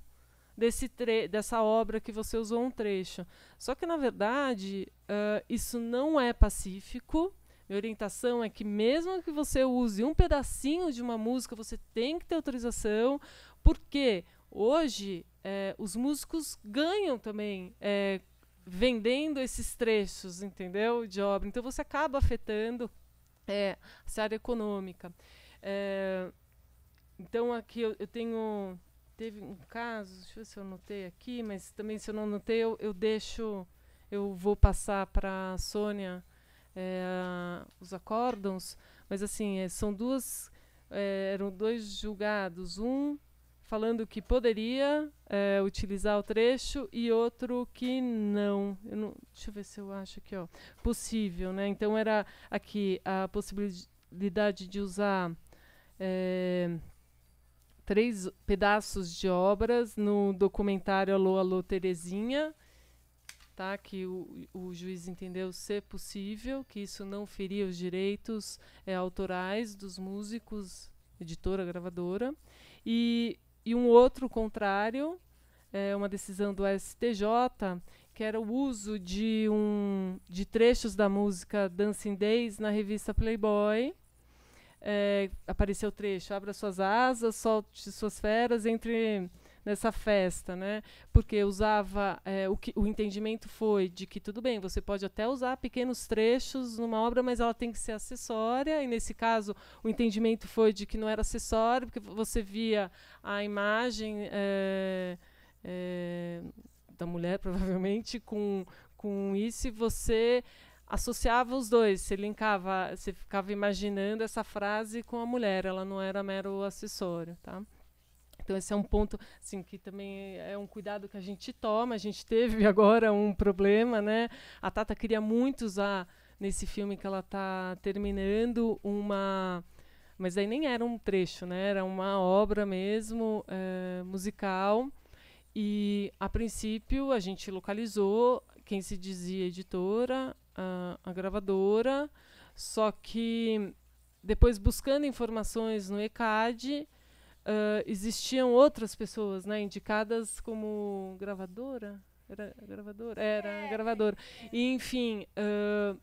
desse dessa obra que você usou um trecho. Só que na verdade uh, isso não é pacífico. Minha orientação é que mesmo que você use um pedacinho de uma música, você tem que ter autorização, porque hoje é, os músicos ganham também é, vendendo esses trechos, entendeu? De obra. Então você acaba afetando é, essa área econômica. É, então aqui eu, eu, tenho teve um caso, deixa eu ver se eu anotei aqui, mas também se eu não anotei eu, eu deixo, eu vou passar para a Sônia é, os acórdons, mas assim é, são duas é, eram dois julgados, um falando que poderia é, utilizar o trecho e outro que não. Eu não. Deixa eu ver se eu acho aqui, ó. Possível, né? Então era aqui a possibilidade de usar é, três pedaços de obras no documentário Alô, Alô, Terezinha. Tá, que o, o juiz entendeu ser possível, que isso não feria os direitos é, autorais dos músicos, editora, gravadora. E e um outro contrário, é, uma decisão do STJ, que era o uso de, um, de trechos da música Dancing Days na revista Playboy. É, apareceu o trecho, abra suas asas, solte suas feras, entre nessa festa, né? Porque usava é, o que o entendimento foi de que tudo bem, você pode até usar pequenos trechos numa obra, mas ela tem que ser acessória. E nesse caso, o entendimento foi de que não era acessório, porque você via a imagem é, é, da mulher [laughs] provavelmente com com isso e você associava os dois, você linkava, se ficava imaginando essa frase com a mulher, ela não era mero acessório, tá? Então, esse é um ponto assim, que também é um cuidado que a gente toma. A gente teve [laughs] agora um problema. Né? A Tata queria muito usar, nesse filme que ela está terminando, uma mas aí nem era um trecho, né? Era uma obra mesmo é, musical. E a princípio a gente localizou quem se dizia editora, a, a, gravadora, só que depois buscando informações no ECAD uh, existiam outras pessoas, né, indicadas como gravadora, era gravadora, era é. gravadora. E enfim, uh,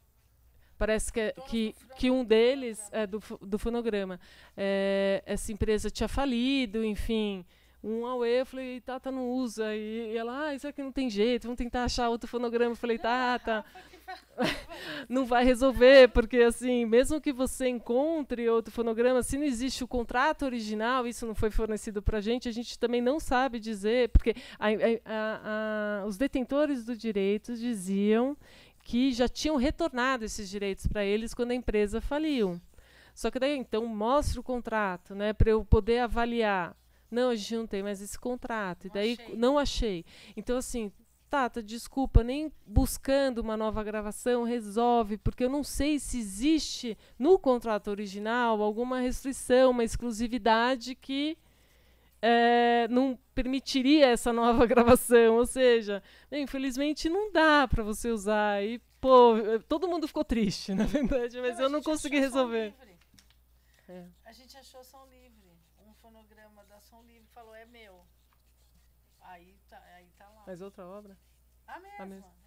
parece que, é, que, que, um deles é do, do fonograma. É, essa empresa tinha falido, enfim. Um ao ah, eu falei, Tata não usa. E, e ela, ah, isso aqui não tem jeito, vamos tentar achar outro fonograma. Eu falei, Tata não vai resolver, porque assim, mesmo que você encontre outro fonograma, se não existe o contrato original, isso não foi fornecido para a gente, a gente também não sabe dizer, porque a, a, a, os detentores do direito diziam que já tinham retornado esses direitos para eles quando a empresa faliu. Só que daí, então, mostra o contrato, né, para eu poder avaliar. Não, a gente não tem mais esse contrato. Não e daí, achei. não achei. Então, assim, Tata, desculpa, nem buscando uma nova gravação resolve, porque eu não sei se existe no contrato original alguma restrição, uma exclusividade que é, não permitiria essa nova [laughs] gravação. Ou seja, né, infelizmente não dá para você usar. E, pô, todo mundo ficou triste, [laughs] na verdade, mas eu não consegui resolver. É. A gente achou só um livro. Mas outra obra? A mesma. A mesma. [laughs]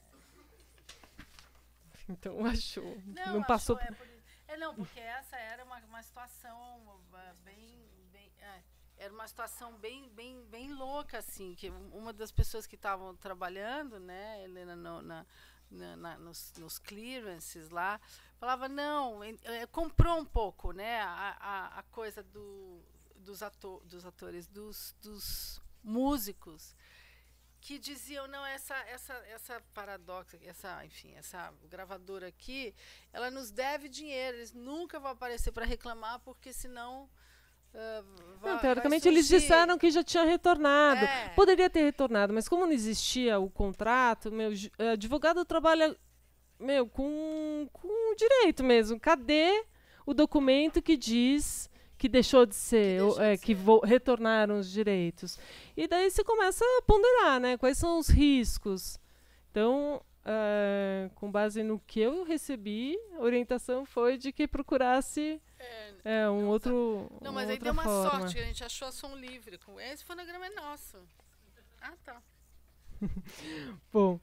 Então achou. Não, não passou. Achou, por...
é, é, não, porque essa era uma, uma situação ah, bem. bem é, era uma situação bem, bem, bem louca, assim, que uma das pessoas que estavam trabalhando, né, Helena, no, na, na, na, nos, nos clearances lá, falava, não, é, comprou um pouco, né, a, a, a coisa do, dos, ator, dos atores, dos, dos músicos que diziam não essa essa essa paradoxa essa enfim essa gravadora aqui ela nos deve dinheiro eles nunca vão aparecer para reclamar porque senão
uh, vai, não, teoricamente eles disseram que já tinha retornado é. poderia ter retornado mas como não existia o contrato meu eh, advogado trabalha meu com com direito mesmo cadê o documento que diz que deixou de ser, que, é, que retornaram os direitos. E daí você começa a ponderar, né? Quais são os riscos? Então, uh, com base no que eu recebi, a orientação foi de que procurasse é, é, um não, outro. Não, mas aí deu uma forma. sorte que
a gente achou a som livre. Esse fonograma é nosso. Ah, tá.
[laughs] Bom.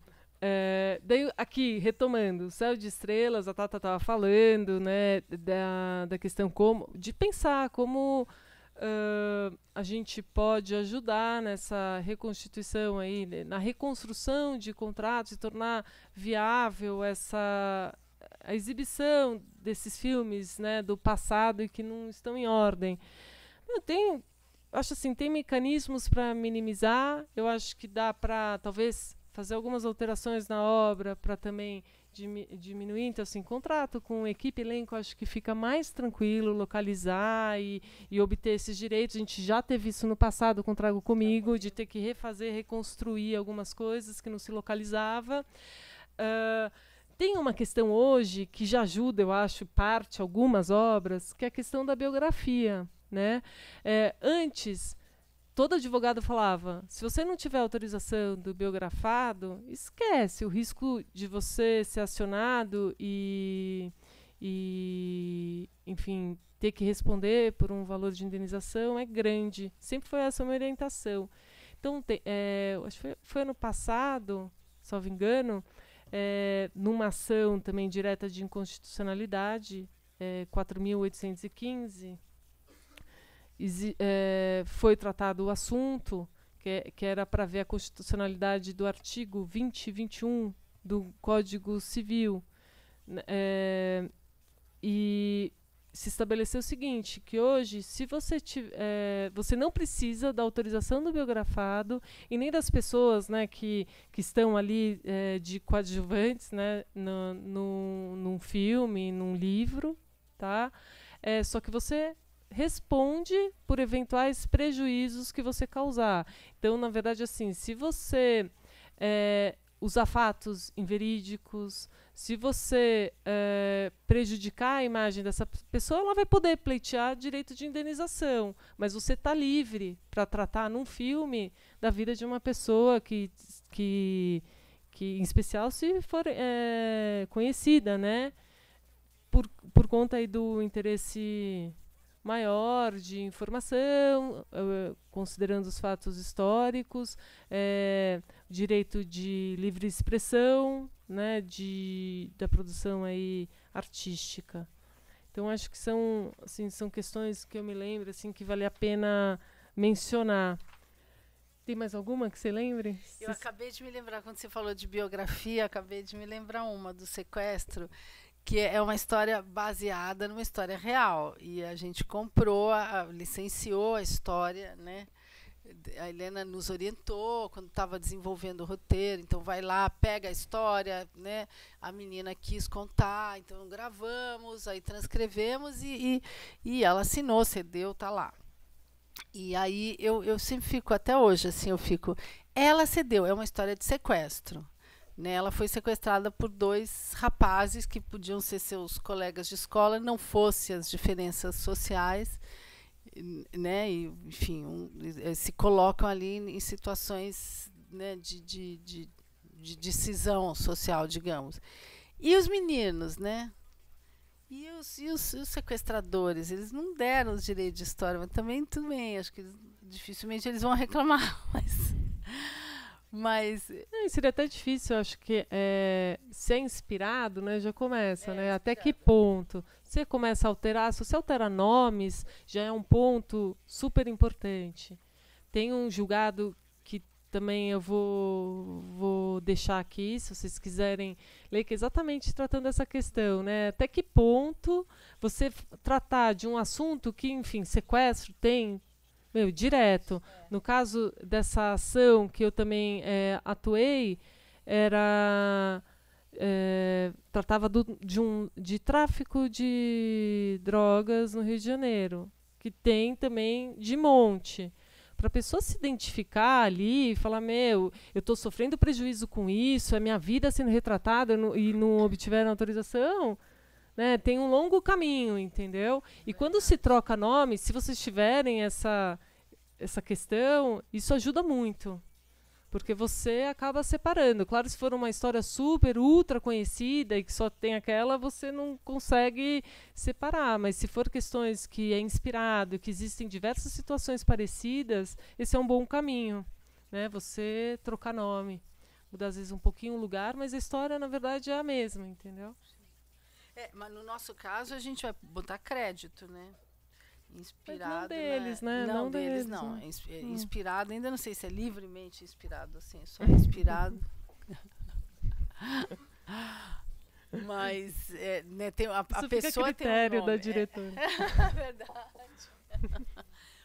É, daí, aqui, retomando, o Céu de Estrelas, a Tata estava falando, né, da, da questão como, de pensar como uh, a gente pode ajudar nessa reconstituição aí, né, na reconstrução de contratos e tornar viável essa a exibição desses filmes, né, do passado e que não estão em ordem. Eu tenho, acho assim, tem mecanismos para minimizar. Eu acho que dá para talvez fazer algumas alterações na obra para também diminuir. Então, assim, contrato com equipe elenco, acho que fica mais tranquilo localizar e, e, obter esses direitos. A gente já teve isso no passado com Trago Comigo, de ter que refazer, reconstruir algumas coisas que não se localizava. Uh, tem uma questão hoje que já ajuda, eu acho, parte algumas obras, que é a questão da biografia. Né? É, antes todo advogado falava: se você não tiver autorização do biografado, esquece o risco de você ser acionado e, e enfim, ter que responder por um valor de indenização é grande. Sempre foi essa uma orientação. Então, te, é, acho que foi, foi, ano passado, me engano, é, numa ação também direta de inconstitucionalidade, é, 4.815, é, foi tratado o assunto, que, que era para ver a constitucionalidade do artigo 20 e 21 do Código Civil. É, e se estabeleceu o seguinte, que hoje, se você tiver, eh, é, você não precisa da autorização do biografado e nem das pessoas né, que, que estão ali é, de coadjuvantes né, no, no, num filme, num livro, tá? É, só que você responde por eventuais prejuízos que você causar. Então, na verdade, assim, se você é, usar fatos inverídicos, se você é, prejudicar a imagem dessa pessoa, ela vai poder pleitear direito de indenização, mas você está livre para tratar num filme da vida de uma pessoa que, que, que em especial se for é, conhecida, né? Por, por conta aí do interesse maior de informação, eh, considerando os fatos históricos, é, direito de livre expressão, né, de, da produção aí artística. Então acho que são, assim, são questões que eu me lembro assim que vale a pena mencionar. Tem mais alguma que você lembre? Eu
acabei de me lembrar quando você falou de biografia, acabei de me lembrar uma do sequestro que é uma história baseada numa história real. E a gente comprou, a, a, licenciou a história, né? A Helena nos orientou quando estava desenvolvendo o roteiro, então vai lá, pega a história, né? A menina quis contar, então gravamos, aí transcrevemos e, e, e ela assinou, cedeu, tá lá. E aí eu, eu sempre fico até hoje assim, eu fico. Ela cedeu, é uma história de sequestro. Né? Ela foi sequestrada por dois rapazes que podiam ser seus colegas de escola, não fossem as diferenças sociais, né? E, enfim, um, se colocam ali em situações né, de, de, de, de decisão social, digamos. E os meninos, né? E os, e os, os, sequestradores, eles não deram os direitos de história, mas também tudo bem, acho que eles, dificilmente eles vão
reclamar. [laughs] Mas mas. Não, seria até difícil, eu acho que é, ser inspirado, né? Já começa, é, né? Inspirado. Até é que ponto? Você começa a alterar, se você altera nomes, já é um ponto super importante. Tem um julgado que também eu vou, vou deixar aqui, se vocês quiserem ler, que é exatamente tratando essa questão, né? Até que ponto você tratar de um assunto que, enfim, sequestro tem meu, direto. No caso dessa ação que eu também é, atuei, era é, tratava do, de um de tráfico de drogas no Rio de Janeiro, que tem também de monte. Para a pessoa se identificar ali e falar: Meu, eu estou sofrendo prejuízo com isso, a minha vida sendo retratada no, e não obtiveram autorização, né? Tem um longo caminho, entendeu? E quando se troca nome, se vocês tiverem essa, essa questão, isso ajuda muito. Porque você acaba separando. Claro, se for uma história super, ultra conhecida e que só tem aquela, você não consegue separar. Mas se for questões que é inspirado, que existem diversas situações parecidas, esse é um bom caminho. Né? Você trocar nome. Mudar às vezes um pouquinho o lugar, mas a história, na verdade, é a mesma, entendeu?
É, mas no nosso caso a gente vai botar crédito, né? Inspirado. Mas não deles, né? né? Não, não, deles, deles não. Né? É é hum. Inspirado, ainda não sei se é livremente inspirado, assim, só [laughs] inspirado. [laughs] mas é, né, tem a, a pessoa critério um da é. diretora. [laughs] É, verdade.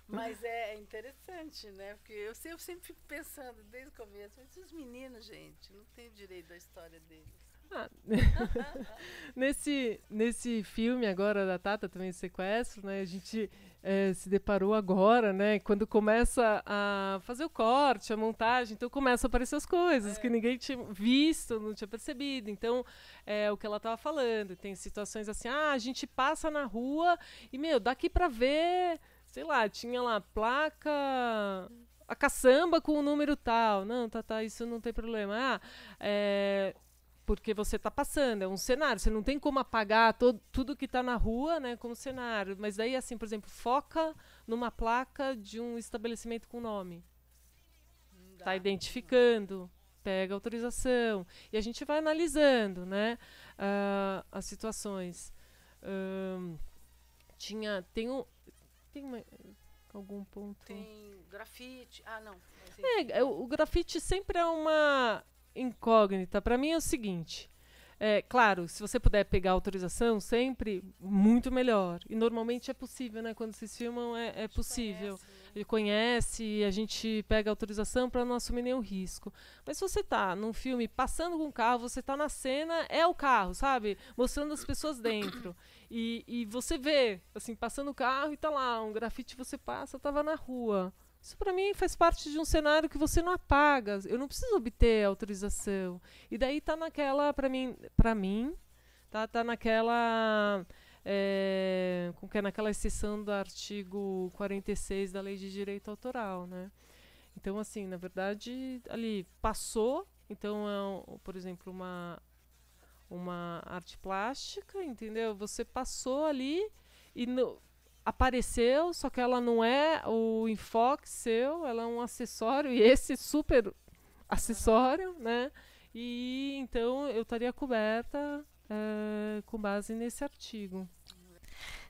Mas é interessante, né? Porque eu, eu sempre fico pensando desde o começo, esses meninos, gente, não tem direito à história deles.
Ah, [laughs] nesse, nesse filme agora da Tata também sequestro, né? A gente é, se deparou agora, né? Quando começa a fazer o corte, a montagem, então começa a aparecer as coisas é. que ninguém tinha visto, não tinha percebido. Então, é o que ela estava falando. Tem situações assim, ah, a gente passa na rua e, meu, daqui para ver, sei lá, tinha lá placa a caçamba com o número tal. Não, tá, tá, isso não tem problema. Ah, é, porque você está passando, é um cenário. Você não tem como apagar todo, tudo que está na rua né, como cenário. Mas daí, assim, por exemplo, foca numa placa de um estabelecimento com nome. Está identificando, pega autorização. E a gente vai analisando né, uh, as situações. Uh, tinha. Tem um. Tem uma, algum ponto. Tem
grafite. Ah, não. É,
é o, o grafite sempre é uma incógnita para mim é o seguinte. É, claro, se você puder pegar autorização, sempre muito melhor. E normalmente é possível, né? Quando vocês filmam, é, é possível. Conhece, né? conhece, a gente pega autorização para não assumir nenhum risco. Mas se você tá num filme passando com o carro, você tá na cena, é o carro, sabe? Mostrando as pessoas dentro. E, e você vê, assim, passando o carro e tá lá, um grafite você passa, tava na rua. Isso para mim faz parte de um cenário que você não apaga. Eu não preciso obter autorização. E daí está naquela, para mim, para mim, tá, tá naquela é, que é naquela exceção do artigo 46 da Lei de Direito Autoral, né? Então assim, na verdade, ali passou, então é, por exemplo, uma uma arte plástica, entendeu? Você passou ali e no, apareceu, só que ela não é o enfoque seu, ela é um acessório, [laughs] e esse super acessório, né? E então eu estaria coberta eh, com base nesse artigo.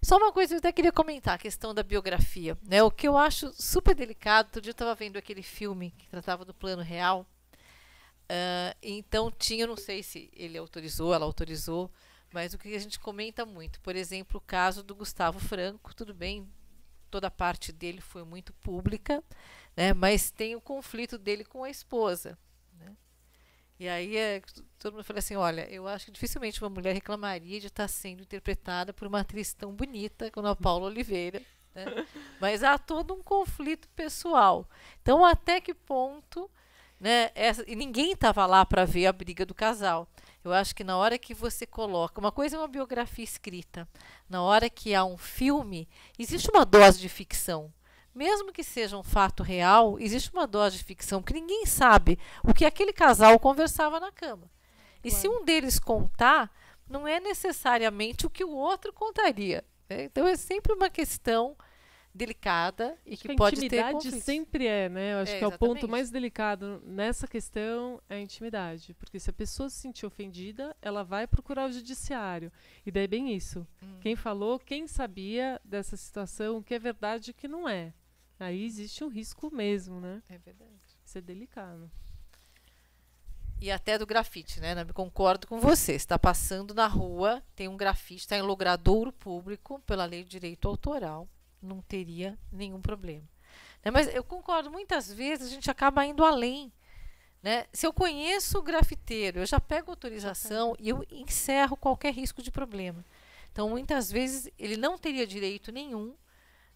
Só uma coisa, eu até queria comentar a questão da biografia. Né? O que eu acho super delicado, outro dia eu estava vendo aquele filme que tratava do plano real. Uh, então tinha, não sei se ele autorizou, ela autorizou, mas o que a gente comenta muito, por exemplo, o caso do Gustavo Franco, tudo bem, toda a parte dele foi muito pública, né? Mas tem o conflito dele com a esposa, né? E aí é, todo mundo fala assim, olha, eu acho que dificilmente uma mulher reclamaria de estar sendo interpretada por uma atriz tão bonita como a Paula Oliveira, né? Mas há todo um conflito pessoal. Então, até que ponto, né? Essa, e ninguém estava lá para ver a briga do casal. Eu acho que na hora que você coloca, uma coisa é uma biografia escrita, na hora que há um filme, existe uma dose de ficção. Mesmo que seja um fato real, existe uma dose de ficção, porque ninguém sabe o que aquele casal conversava na cama. E claro. se um deles contar, não é necessariamente o que o outro contaria. Né? Então é sempre uma questão delicada e que, que pode ter A intimidade sempre
é, né? Eu acho é, que é o ponto mais delicado nessa questão é a intimidade, porque se a pessoa se sentir ofendida, ela vai procurar o judiciário. E daí é bem isso. Hum. Quem falou, quem sabia dessa situação, o que é verdade e o que não é. Aí existe um risco mesmo, né? É verdade. Isso é delicado. E até do grafite, né? Eu concordo
com você. Está passando
na rua, tem
um grafite, está em logradouro público pela lei de direito autoral não teria nenhum problema. Né? Mas eu concordo, muitas vezes a gente acaba indo além. Né? Se eu conheço o grafiteiro, eu já pego autorização e eu encerro qualquer risco de problema. Então, muitas vezes ele não teria direito nenhum,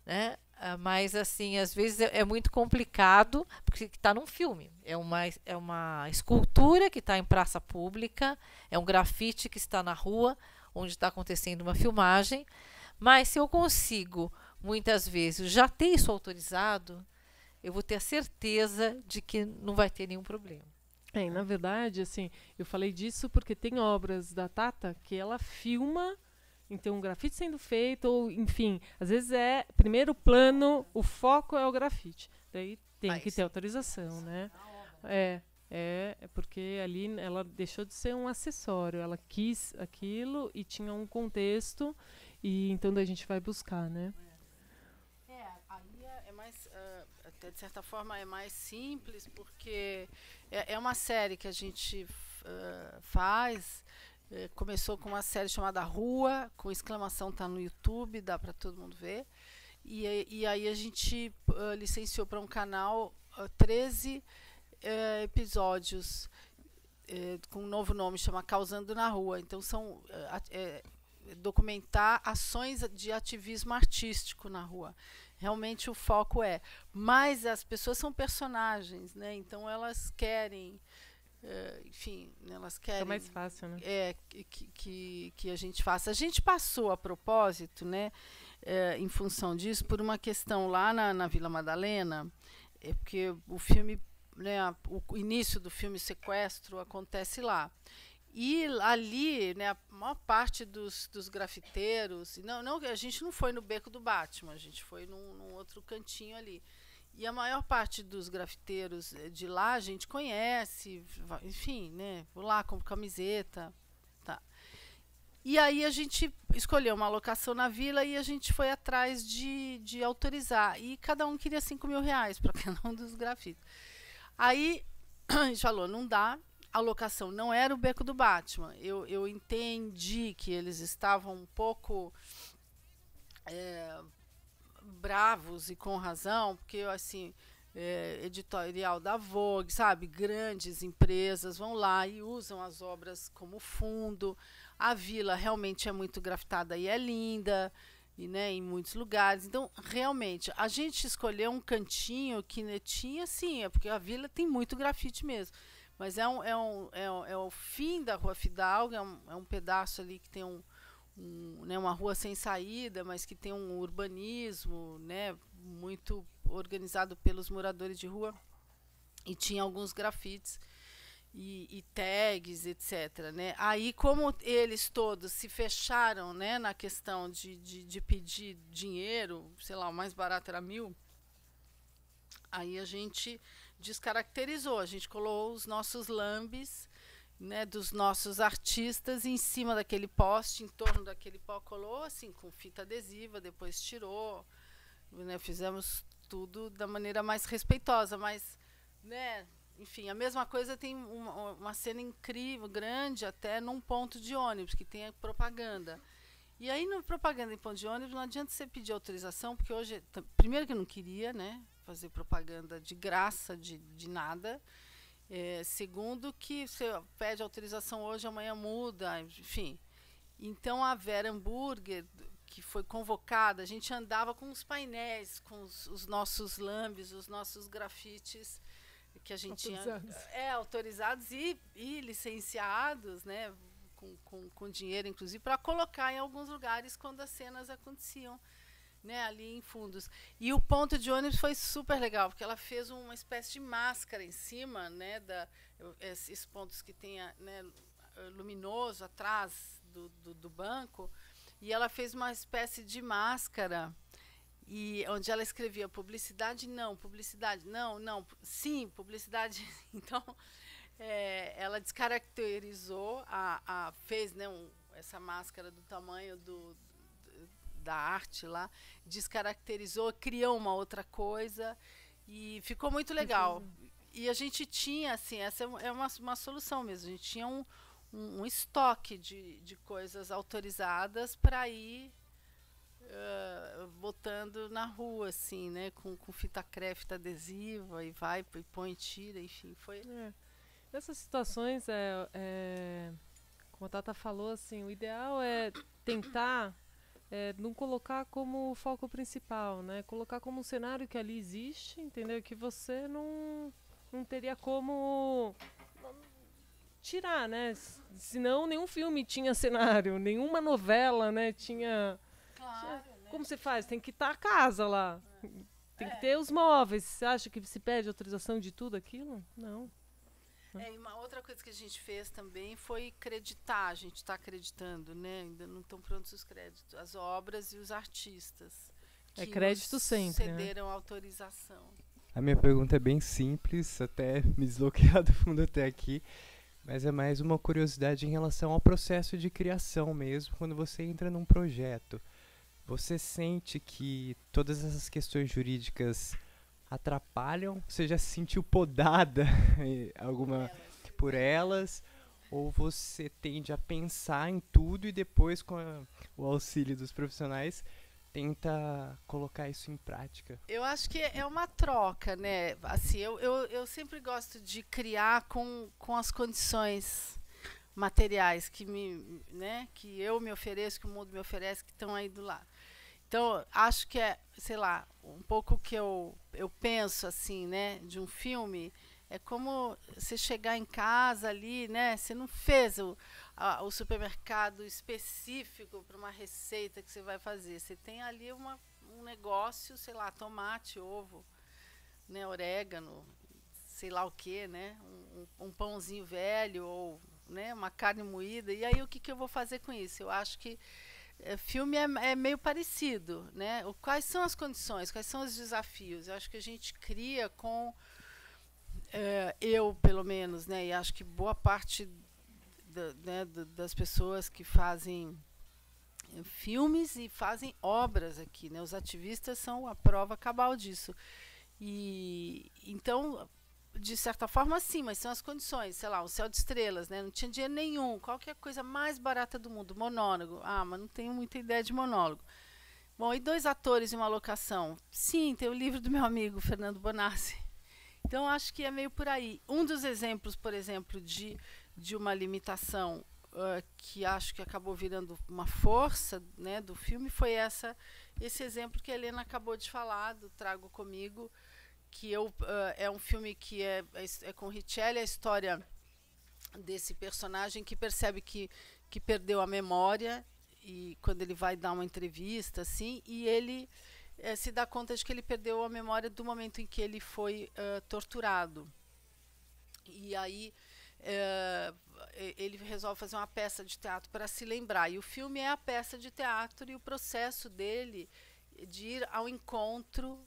né? Ah, mas assim, às vezes é, é muito complicado, porque está num filme. É uma, é uma escultura que está em praça pública, é um grafite que está na rua, onde está acontecendo uma filmagem. Mas se eu consigo muitas vezes já tem isso
autorizado, eu vou ter a certeza de que não vai ter nenhum problema. É, na verdade, assim, eu falei disso porque tem obras da Tata que ela filma então, um grafite sendo feito, ou enfim, às vezes é primeiro plano, o foco é o grafite. Daí tem Mas, ah, que ter é autorização, né? É, é, é, porque ali ela deixou de ser um acessório, ela quis aquilo e tinha um contexto, e então daí a gente vai buscar, né?
mais, uh, até de certa forma, é mais simples, porque é, é uma série que a gente uh, faz. Eh, começou com uma série chamada Rua, com exclamação, está no YouTube, dá para todo mundo ver. E, e aí a gente ah, licenciou para um canal 13 eh, episódios eh, com um novo nome, chama Causando na Rua. Então são documentar ações de ativismo artístico na rua realmente o foco é. Mas as pessoas são personagens, né? Então elas querem. Uh, enfim, né, elas é querem. É mais fácil, né? É, que, que, que, a gente faça. A gente passou, a propósito, né, é, em função disso, por uma questão lá na, na Vila Madalena, é porque o filme, né, o início do filme Sequestro acontece lá. E ali, né, a maior parte dos, dos grafiteiros. Não, não, a gente não foi no beco do Batman, a gente foi num, num outro cantinho ali. E a maior parte dos grafiteiros eh, de lá a gente conhece, enfim, né? Vou lá, compro camiseta. Tá. E aí a gente escolheu uma locação na vila e a gente foi atrás de, de autorizar. E cada um queria 5 mil reais para [laughs] cada um dos grafites. Aí [clears throat] a gente falou, não dá, a locação não era o beco do Batman. Eu, eu entendi que eles estavam um pouco é, bravos e com razão, porque assim. É, editorial da Vogue, sabe? Grandes empresas vão lá e usam as obras como fundo. A vila realmente é muito grafitada e é linda, e, né, em muitos lugares. Então, realmente, a gente escolheu um cantinho que né, tinha, sim, é porque a vila tem muito grafite mesmo. Mas é, um, é, um, é, um, é o fim da Rua Fidalgo, é um, é um pedaço ali que tem um, um, né, uma rua sem saída, mas que tem um urbanismo né, muito organizado pelos moradores de rua. E tinha alguns grafites e, e, tags, etc. Né? Aí, como eles todos se fecharam né, na questão de, de, de pedir dinheiro, sei lá, o mais barato era mil, aí a gente descaracterizou. A gente colou os nossos lambes né, dos nossos artistas em cima daquele poste, em torno daquele pó, colou assim com fita adesiva, depois tirou. Né, fizemos tudo da maneira mais respeitosa, mas, né, enfim, a mesma coisa tem uma, uma cena incrível, grande até num ponto de ônibus que tem a propaganda. E aí no propaganda em ponto de ônibus não adianta você pedir autorização, porque hoje é primeiro que eu não queria, né? fazer propaganda de graça, de, de nada. É, segundo, que você pede autorização hoje, amanhã muda, enfim. Então a Vera Hamburger, que foi convocada, a gente andava com os painéis, com os, os nossos lambes, os nossos grafites que a gente autorizados. tinha é, autorizados e, e licenciados, né, com, com, com dinheiro, inclusive, para colocar em alguns lugares quando as cenas aconteciam né, ali em fundos. E o ponto de ônibus foi super legal, porque ela fez uma espécie de máscara em cima, né, da, esses pontos que tem né, luminoso atrás do, do, do banco, e ela fez uma espécie de máscara e onde ela escrevia publicidade não, publicidade não, não, sim, publicidade. [laughs] Então, é, ela descaracterizou a, a fez né, um, essa máscara do tamanho do da arte lá, descaracterizou, criou uma outra coisa e ficou muito legal. E a gente tinha, assim, essa é, é uma, uma solução mesmo, a gente tinha um, um, um estoque de, de coisas autorizadas para ir uh, botando na rua, assim, né? Com, com fita crepe, adesiva, e vai, e põe, tira, enfim, foi... É. Nessas
situações, é, é, como a Tata falou, assim, o ideal é tentar é, não colocar como foco principal, né? Colocar como um cenário que ali existe, entendeu? Que você não, não teria como tirar, né? Senão nenhum filme tinha cenário, [laughs] nenhuma novela, né? Tinha. Claro, tinha né? Como você faz? Tem que estar tá a casa lá. É. Tem que ter os móveis. Você acha que se pede autorização de tudo aquilo? Não. Uhum.
É, e uma outra coisa que a gente fez também foi acreditar a gente está acreditando, né? Ainda não estão prontos os créditos, as obras e os artistas. é crédito sempre. Né? Cederam né? autorização. A minha pergunta
é bem simples, até [laughs] me desloquear do fundo até aqui, mas é mais uma curiosidade em relação ao processo de criação mesmo, quando você entra num projeto. Você sente que todas essas questões jurídicas atrapalham? Você já se sentiu podada [laughs] alguma por elas? Ou você tende a pensar em tudo e depois, com a, o auxílio dos profissionais, tenta colocar isso em prática?
Eu acho que é uma troca, né? Assim, eu, eu, eu sempre gosto de criar com, com as condições materiais que me, né, que eu me ofereço, que o mundo me oferece, que estão aí do lado. Então, acho que é, sei lá, um pouco que eu, eu penso assim, né, de um filme, é como você chegar em casa ali, né, você não fez o, a, o supermercado específico para uma receita que você vai fazer, você tem ali uma, um negócio, sei lá, tomate, ovo, né, orégano, sei lá o que, né, um, um pãozinho velho ou né, uma carne moída, e aí o que, que eu vou fazer com isso? Eu acho que é, filme é, é, meio parecido, né? O, quais são as condições, quais são os desafios? Eu acho que a gente cria com é, eu, pelo menos, né? E acho que boa parte da, né, das pessoas que fazem é, filmes e fazem obras aqui, né? Os ativistas são a prova cabal disso. E então de certa forma, sim, mas são as condições. Sei lá, o céu de estrelas, né? Não tinha dinheiro nenhum. Qual que é a coisa mais barata do mundo? Monólogo. Ah, mas não tenho muita ideia de monólogo. Bom, e dois atores e uma locação? Sim, tem o livro do meu amigo Fernando Bonassi. Então, acho que é meio por aí. Um dos exemplos, por exemplo, de, de uma limitação uh, que acho que acabou virando uma força né, do filme foi essa esse exemplo que a Helena acabou de falar, do Trago Comigo, que eu, uh, é um filme que é, é, é com Richelli, é a história desse personagem que percebe que, que perdeu a memória e quando ele vai dar uma entrevista assim e ele é, se dá conta de que ele perdeu a memória do momento em que ele foi uh, torturado e aí eh, ele resolve fazer uma peça de teatro para se lembrar e o filme é a peça de teatro e o processo dele de ir ao encontro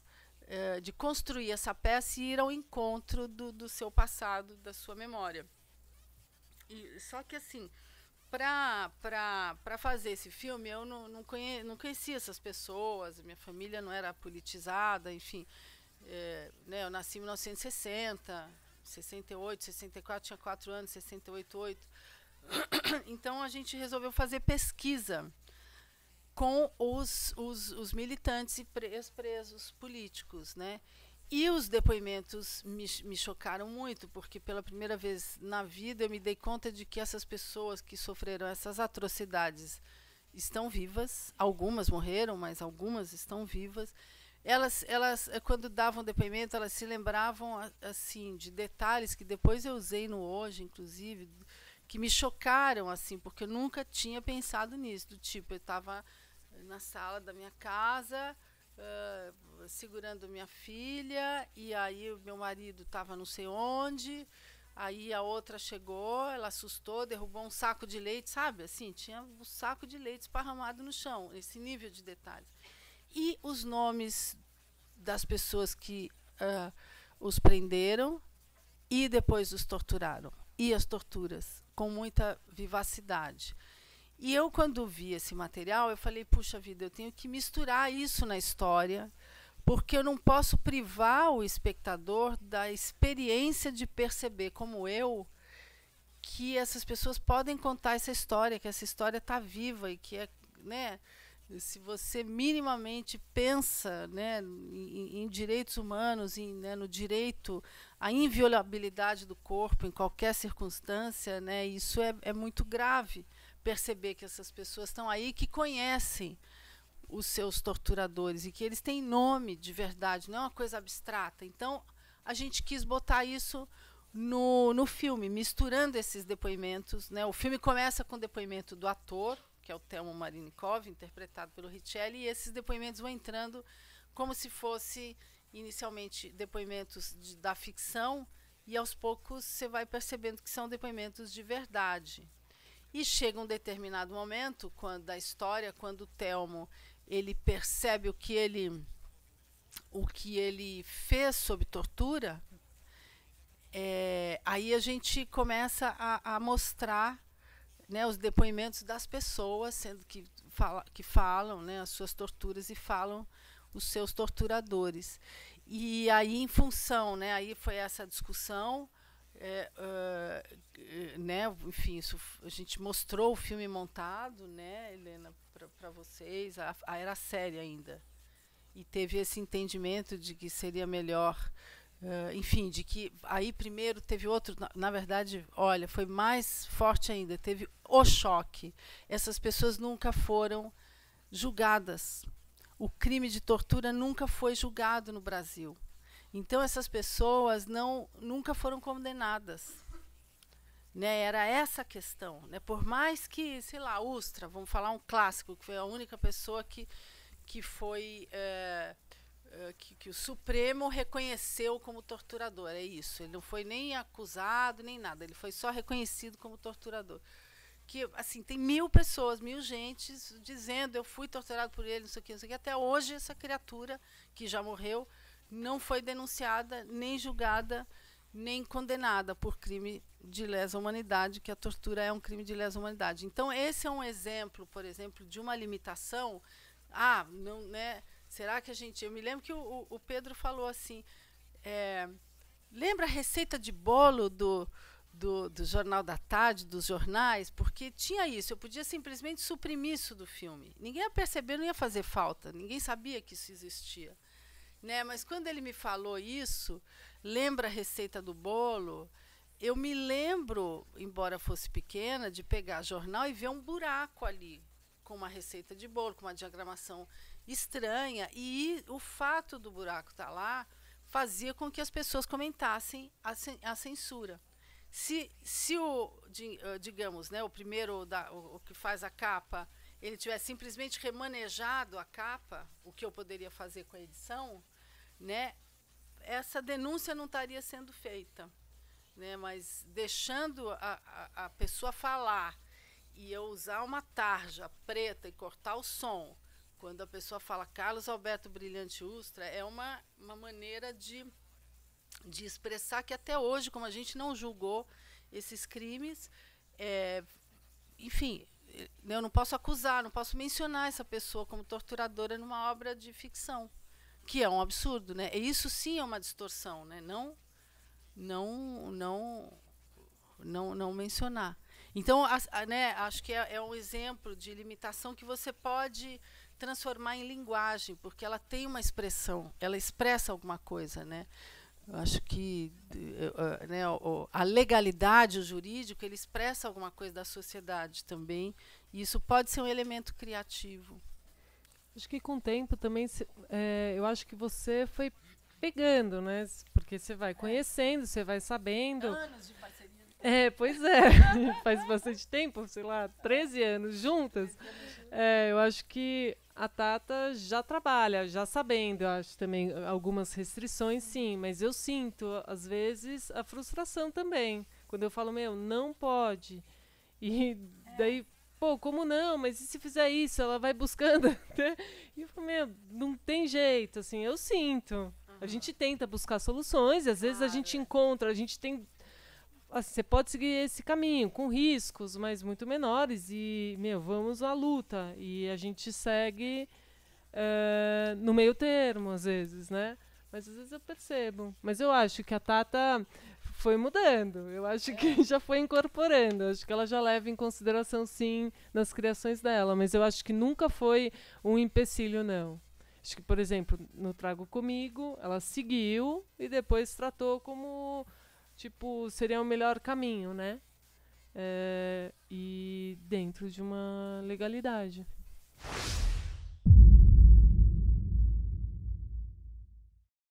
é, de construir essa peça e ir ao encontro do, do seu passado, da sua memória. E, só que assim, para fazer esse filme, eu não, não, conhe, não conhecia essas pessoas, minha família não era politizada, enfim. É, né, eu nasci em 1960, 68, 64, tinha 4 anos, 68, 8. [coughs] Então a gente resolveu fazer pesquisa com os, os, os militantes e presos, presos políticos, né? E os depoimentos me, me, chocaram muito, porque pela primeira vez na vida eu me dei conta de que essas pessoas que sofreram essas atrocidades estão vivas. Algumas morreram, mas algumas estão vivas. Elas, elas eh, quando davam depoimento, elas se lembravam assim de detalhes que depois eu usei no hoje, inclusive, que me chocaram assim, porque eu nunca tinha pensado nisso, do tipo, eu estava na sala da minha casa, uh, segurando minha filha, e aí o meu marido estava não sei onde. Aí a outra chegou, ela assustou, derrubou um saco de leite, sabe? Assim, tinha um saco de leite esparramado no chão, esse nível de detalhes. E os nomes das pessoas que uh, os prenderam e depois os torturaram. E as torturas, com muita vivacidade. E eu, quando vi esse material, eu falei, puxa vida, eu tenho que misturar isso na história, porque eu não posso privar o espectador da experiência de perceber, como eu, que essas pessoas podem contar essa história, que essa história está viva e que é, né, se você minimamente pensa né, em, em direitos humanos, em, né, no direito à inviolabilidade do corpo em qualquer circunstância, né, isso é, é muito grave perceber que essas pessoas estão aí, que conhecem os seus torturadores e que eles têm nome de verdade, não é uma coisa abstrata. Então, a gente quis botar isso no, no filme, misturando esses depoimentos. Né? O filme começa com o depoimento do ator, que é o Telmo Marinikov, interpretado pelo Richelli, e esses depoimentos vão entrando como se fosse inicialmente depoimentos de, da ficção, e aos poucos você vai percebendo que são depoimentos de verdade. E chega um determinado momento quando, da história, quando o Telmo ele percebe o que ele o que ele fez sob tortura, é, aí a gente começa a, a mostrar né, os depoimentos das pessoas, sendo que, fala, que falam né, as suas torturas e falam os seus torturadores. E aí, em função, né, aí foi essa discussão é, uh, né, enfim, isso, a gente mostrou o filme montado, né, Helena, para vocês, a, a, era séria ainda. E teve esse entendimento de que seria melhor, uh, enfim, de que aí primeiro teve outro, na, na, verdade, olha, foi mais forte ainda, teve o choque. Essas pessoas nunca foram julgadas. O crime de tortura nunca foi julgado no Brasil. Então essas pessoas não nunca foram condenadas. Né? Era essa a questão, né? Por mais que, sei lá, Ustra, vamos falar um clássico, que foi a única pessoa que que foi é, é, que, que, o Supremo reconheceu como torturador. É isso. Ele não foi nem acusado, nem nada. Ele foi só reconhecido como torturador. Que, assim, tem mil pessoas, mil gentes dizendo eu fui torturado por ele, não sei o que, não sei o que. Até hoje, essa criatura que já morreu não foi denunciada, nem julgada, nem condenada por crime de lesa humanidade, que a tortura é um crime de lesa humanidade. Então, esse é um exemplo, por exemplo, de uma limitação. Ah, não, né? Será que a gente. Eu me lembro que o, o Pedro falou assim. É, lembra a receita de bolo do, do, do, Jornal da Tarde, dos jornais? Porque tinha isso. Eu podia simplesmente suprimir isso do filme. Ninguém ia perceber, não ia fazer falta. Ninguém sabia que isso existia. Né? Mas quando ele me falou isso, lembra a receita do bolo? Eu me lembro, embora fosse pequena, de pegar jornal e ver um buraco ali com uma receita de bolo, com uma diagramação estranha. E o fato do buraco estar tá lá fazia com que as pessoas comentassem a, a censura. Se, se o, eh, digamos, né, o primeiro da, o, o que faz a capa ele tivesse simplesmente remanejado a capa, o que eu poderia fazer com a edição, né, essa denúncia não estaria sendo feita. Né, mas deixando a, a, a pessoa falar e eu usar uma tarja preta e cortar o som, quando a pessoa fala Carlos Alberto Brilhante Ustra, é uma, uma maneira de, de expressar que até hoje, como a gente não julgou esses crimes, é, enfim, né, eu não posso acusar, não posso mencionar essa pessoa como torturadora numa obra de ficção, que é um absurdo, né? Isso sim é uma distorção, né? Não, não, não, não, não mencionar. Então, a, a, né, acho que é, é, um exemplo de limitação que você pode transformar em linguagem, porque ela tem uma expressão, ela expressa alguma coisa, né? Eu acho que né, a legalidade, o jurídico, ele expressa alguma coisa da sociedade também. E isso pode ser um elemento criativo.
Acho que com o tempo também, é, eu acho que você foi pegando, né? Porque você vai conhecendo, você vai sabendo. Anos de parceria. É, pois é. [laughs] Faz bastante tempo, sei lá, 13 anos juntas. É, eu acho que a Tata já trabalha, já sabendo, acho também algumas restrições, uhum. sim, mas eu sinto, às vezes, a frustração também. Quando eu falo, meu, não pode. E é. daí, pô, como não? Mas e se fizer isso? Ela vai buscando. [laughs] Né? E eu falo, meu, não tem jeito, assim, eu sinto. A gente tenta buscar soluções, às vezes a gente encontra, a gente tem Assim, você pode seguir esse caminho com riscos, mas muito menores. E, meu, vamos à luta. E a gente segue uh, no meio termo, às vezes, né? Mas às vezes eu percebo. Mas eu acho que a Tata foi mudando. Eu acho que é. [laughs] já foi incorporando. Eu acho que ela já leva em consideração, sim, nas criações dela. Mas eu acho que nunca foi um empecilho, não. Acho que, por exemplo, no Trago Comigo, ela seguiu e depois tratou como tipo, seria o melhor caminho, né? É, e dentro de uma legalidade.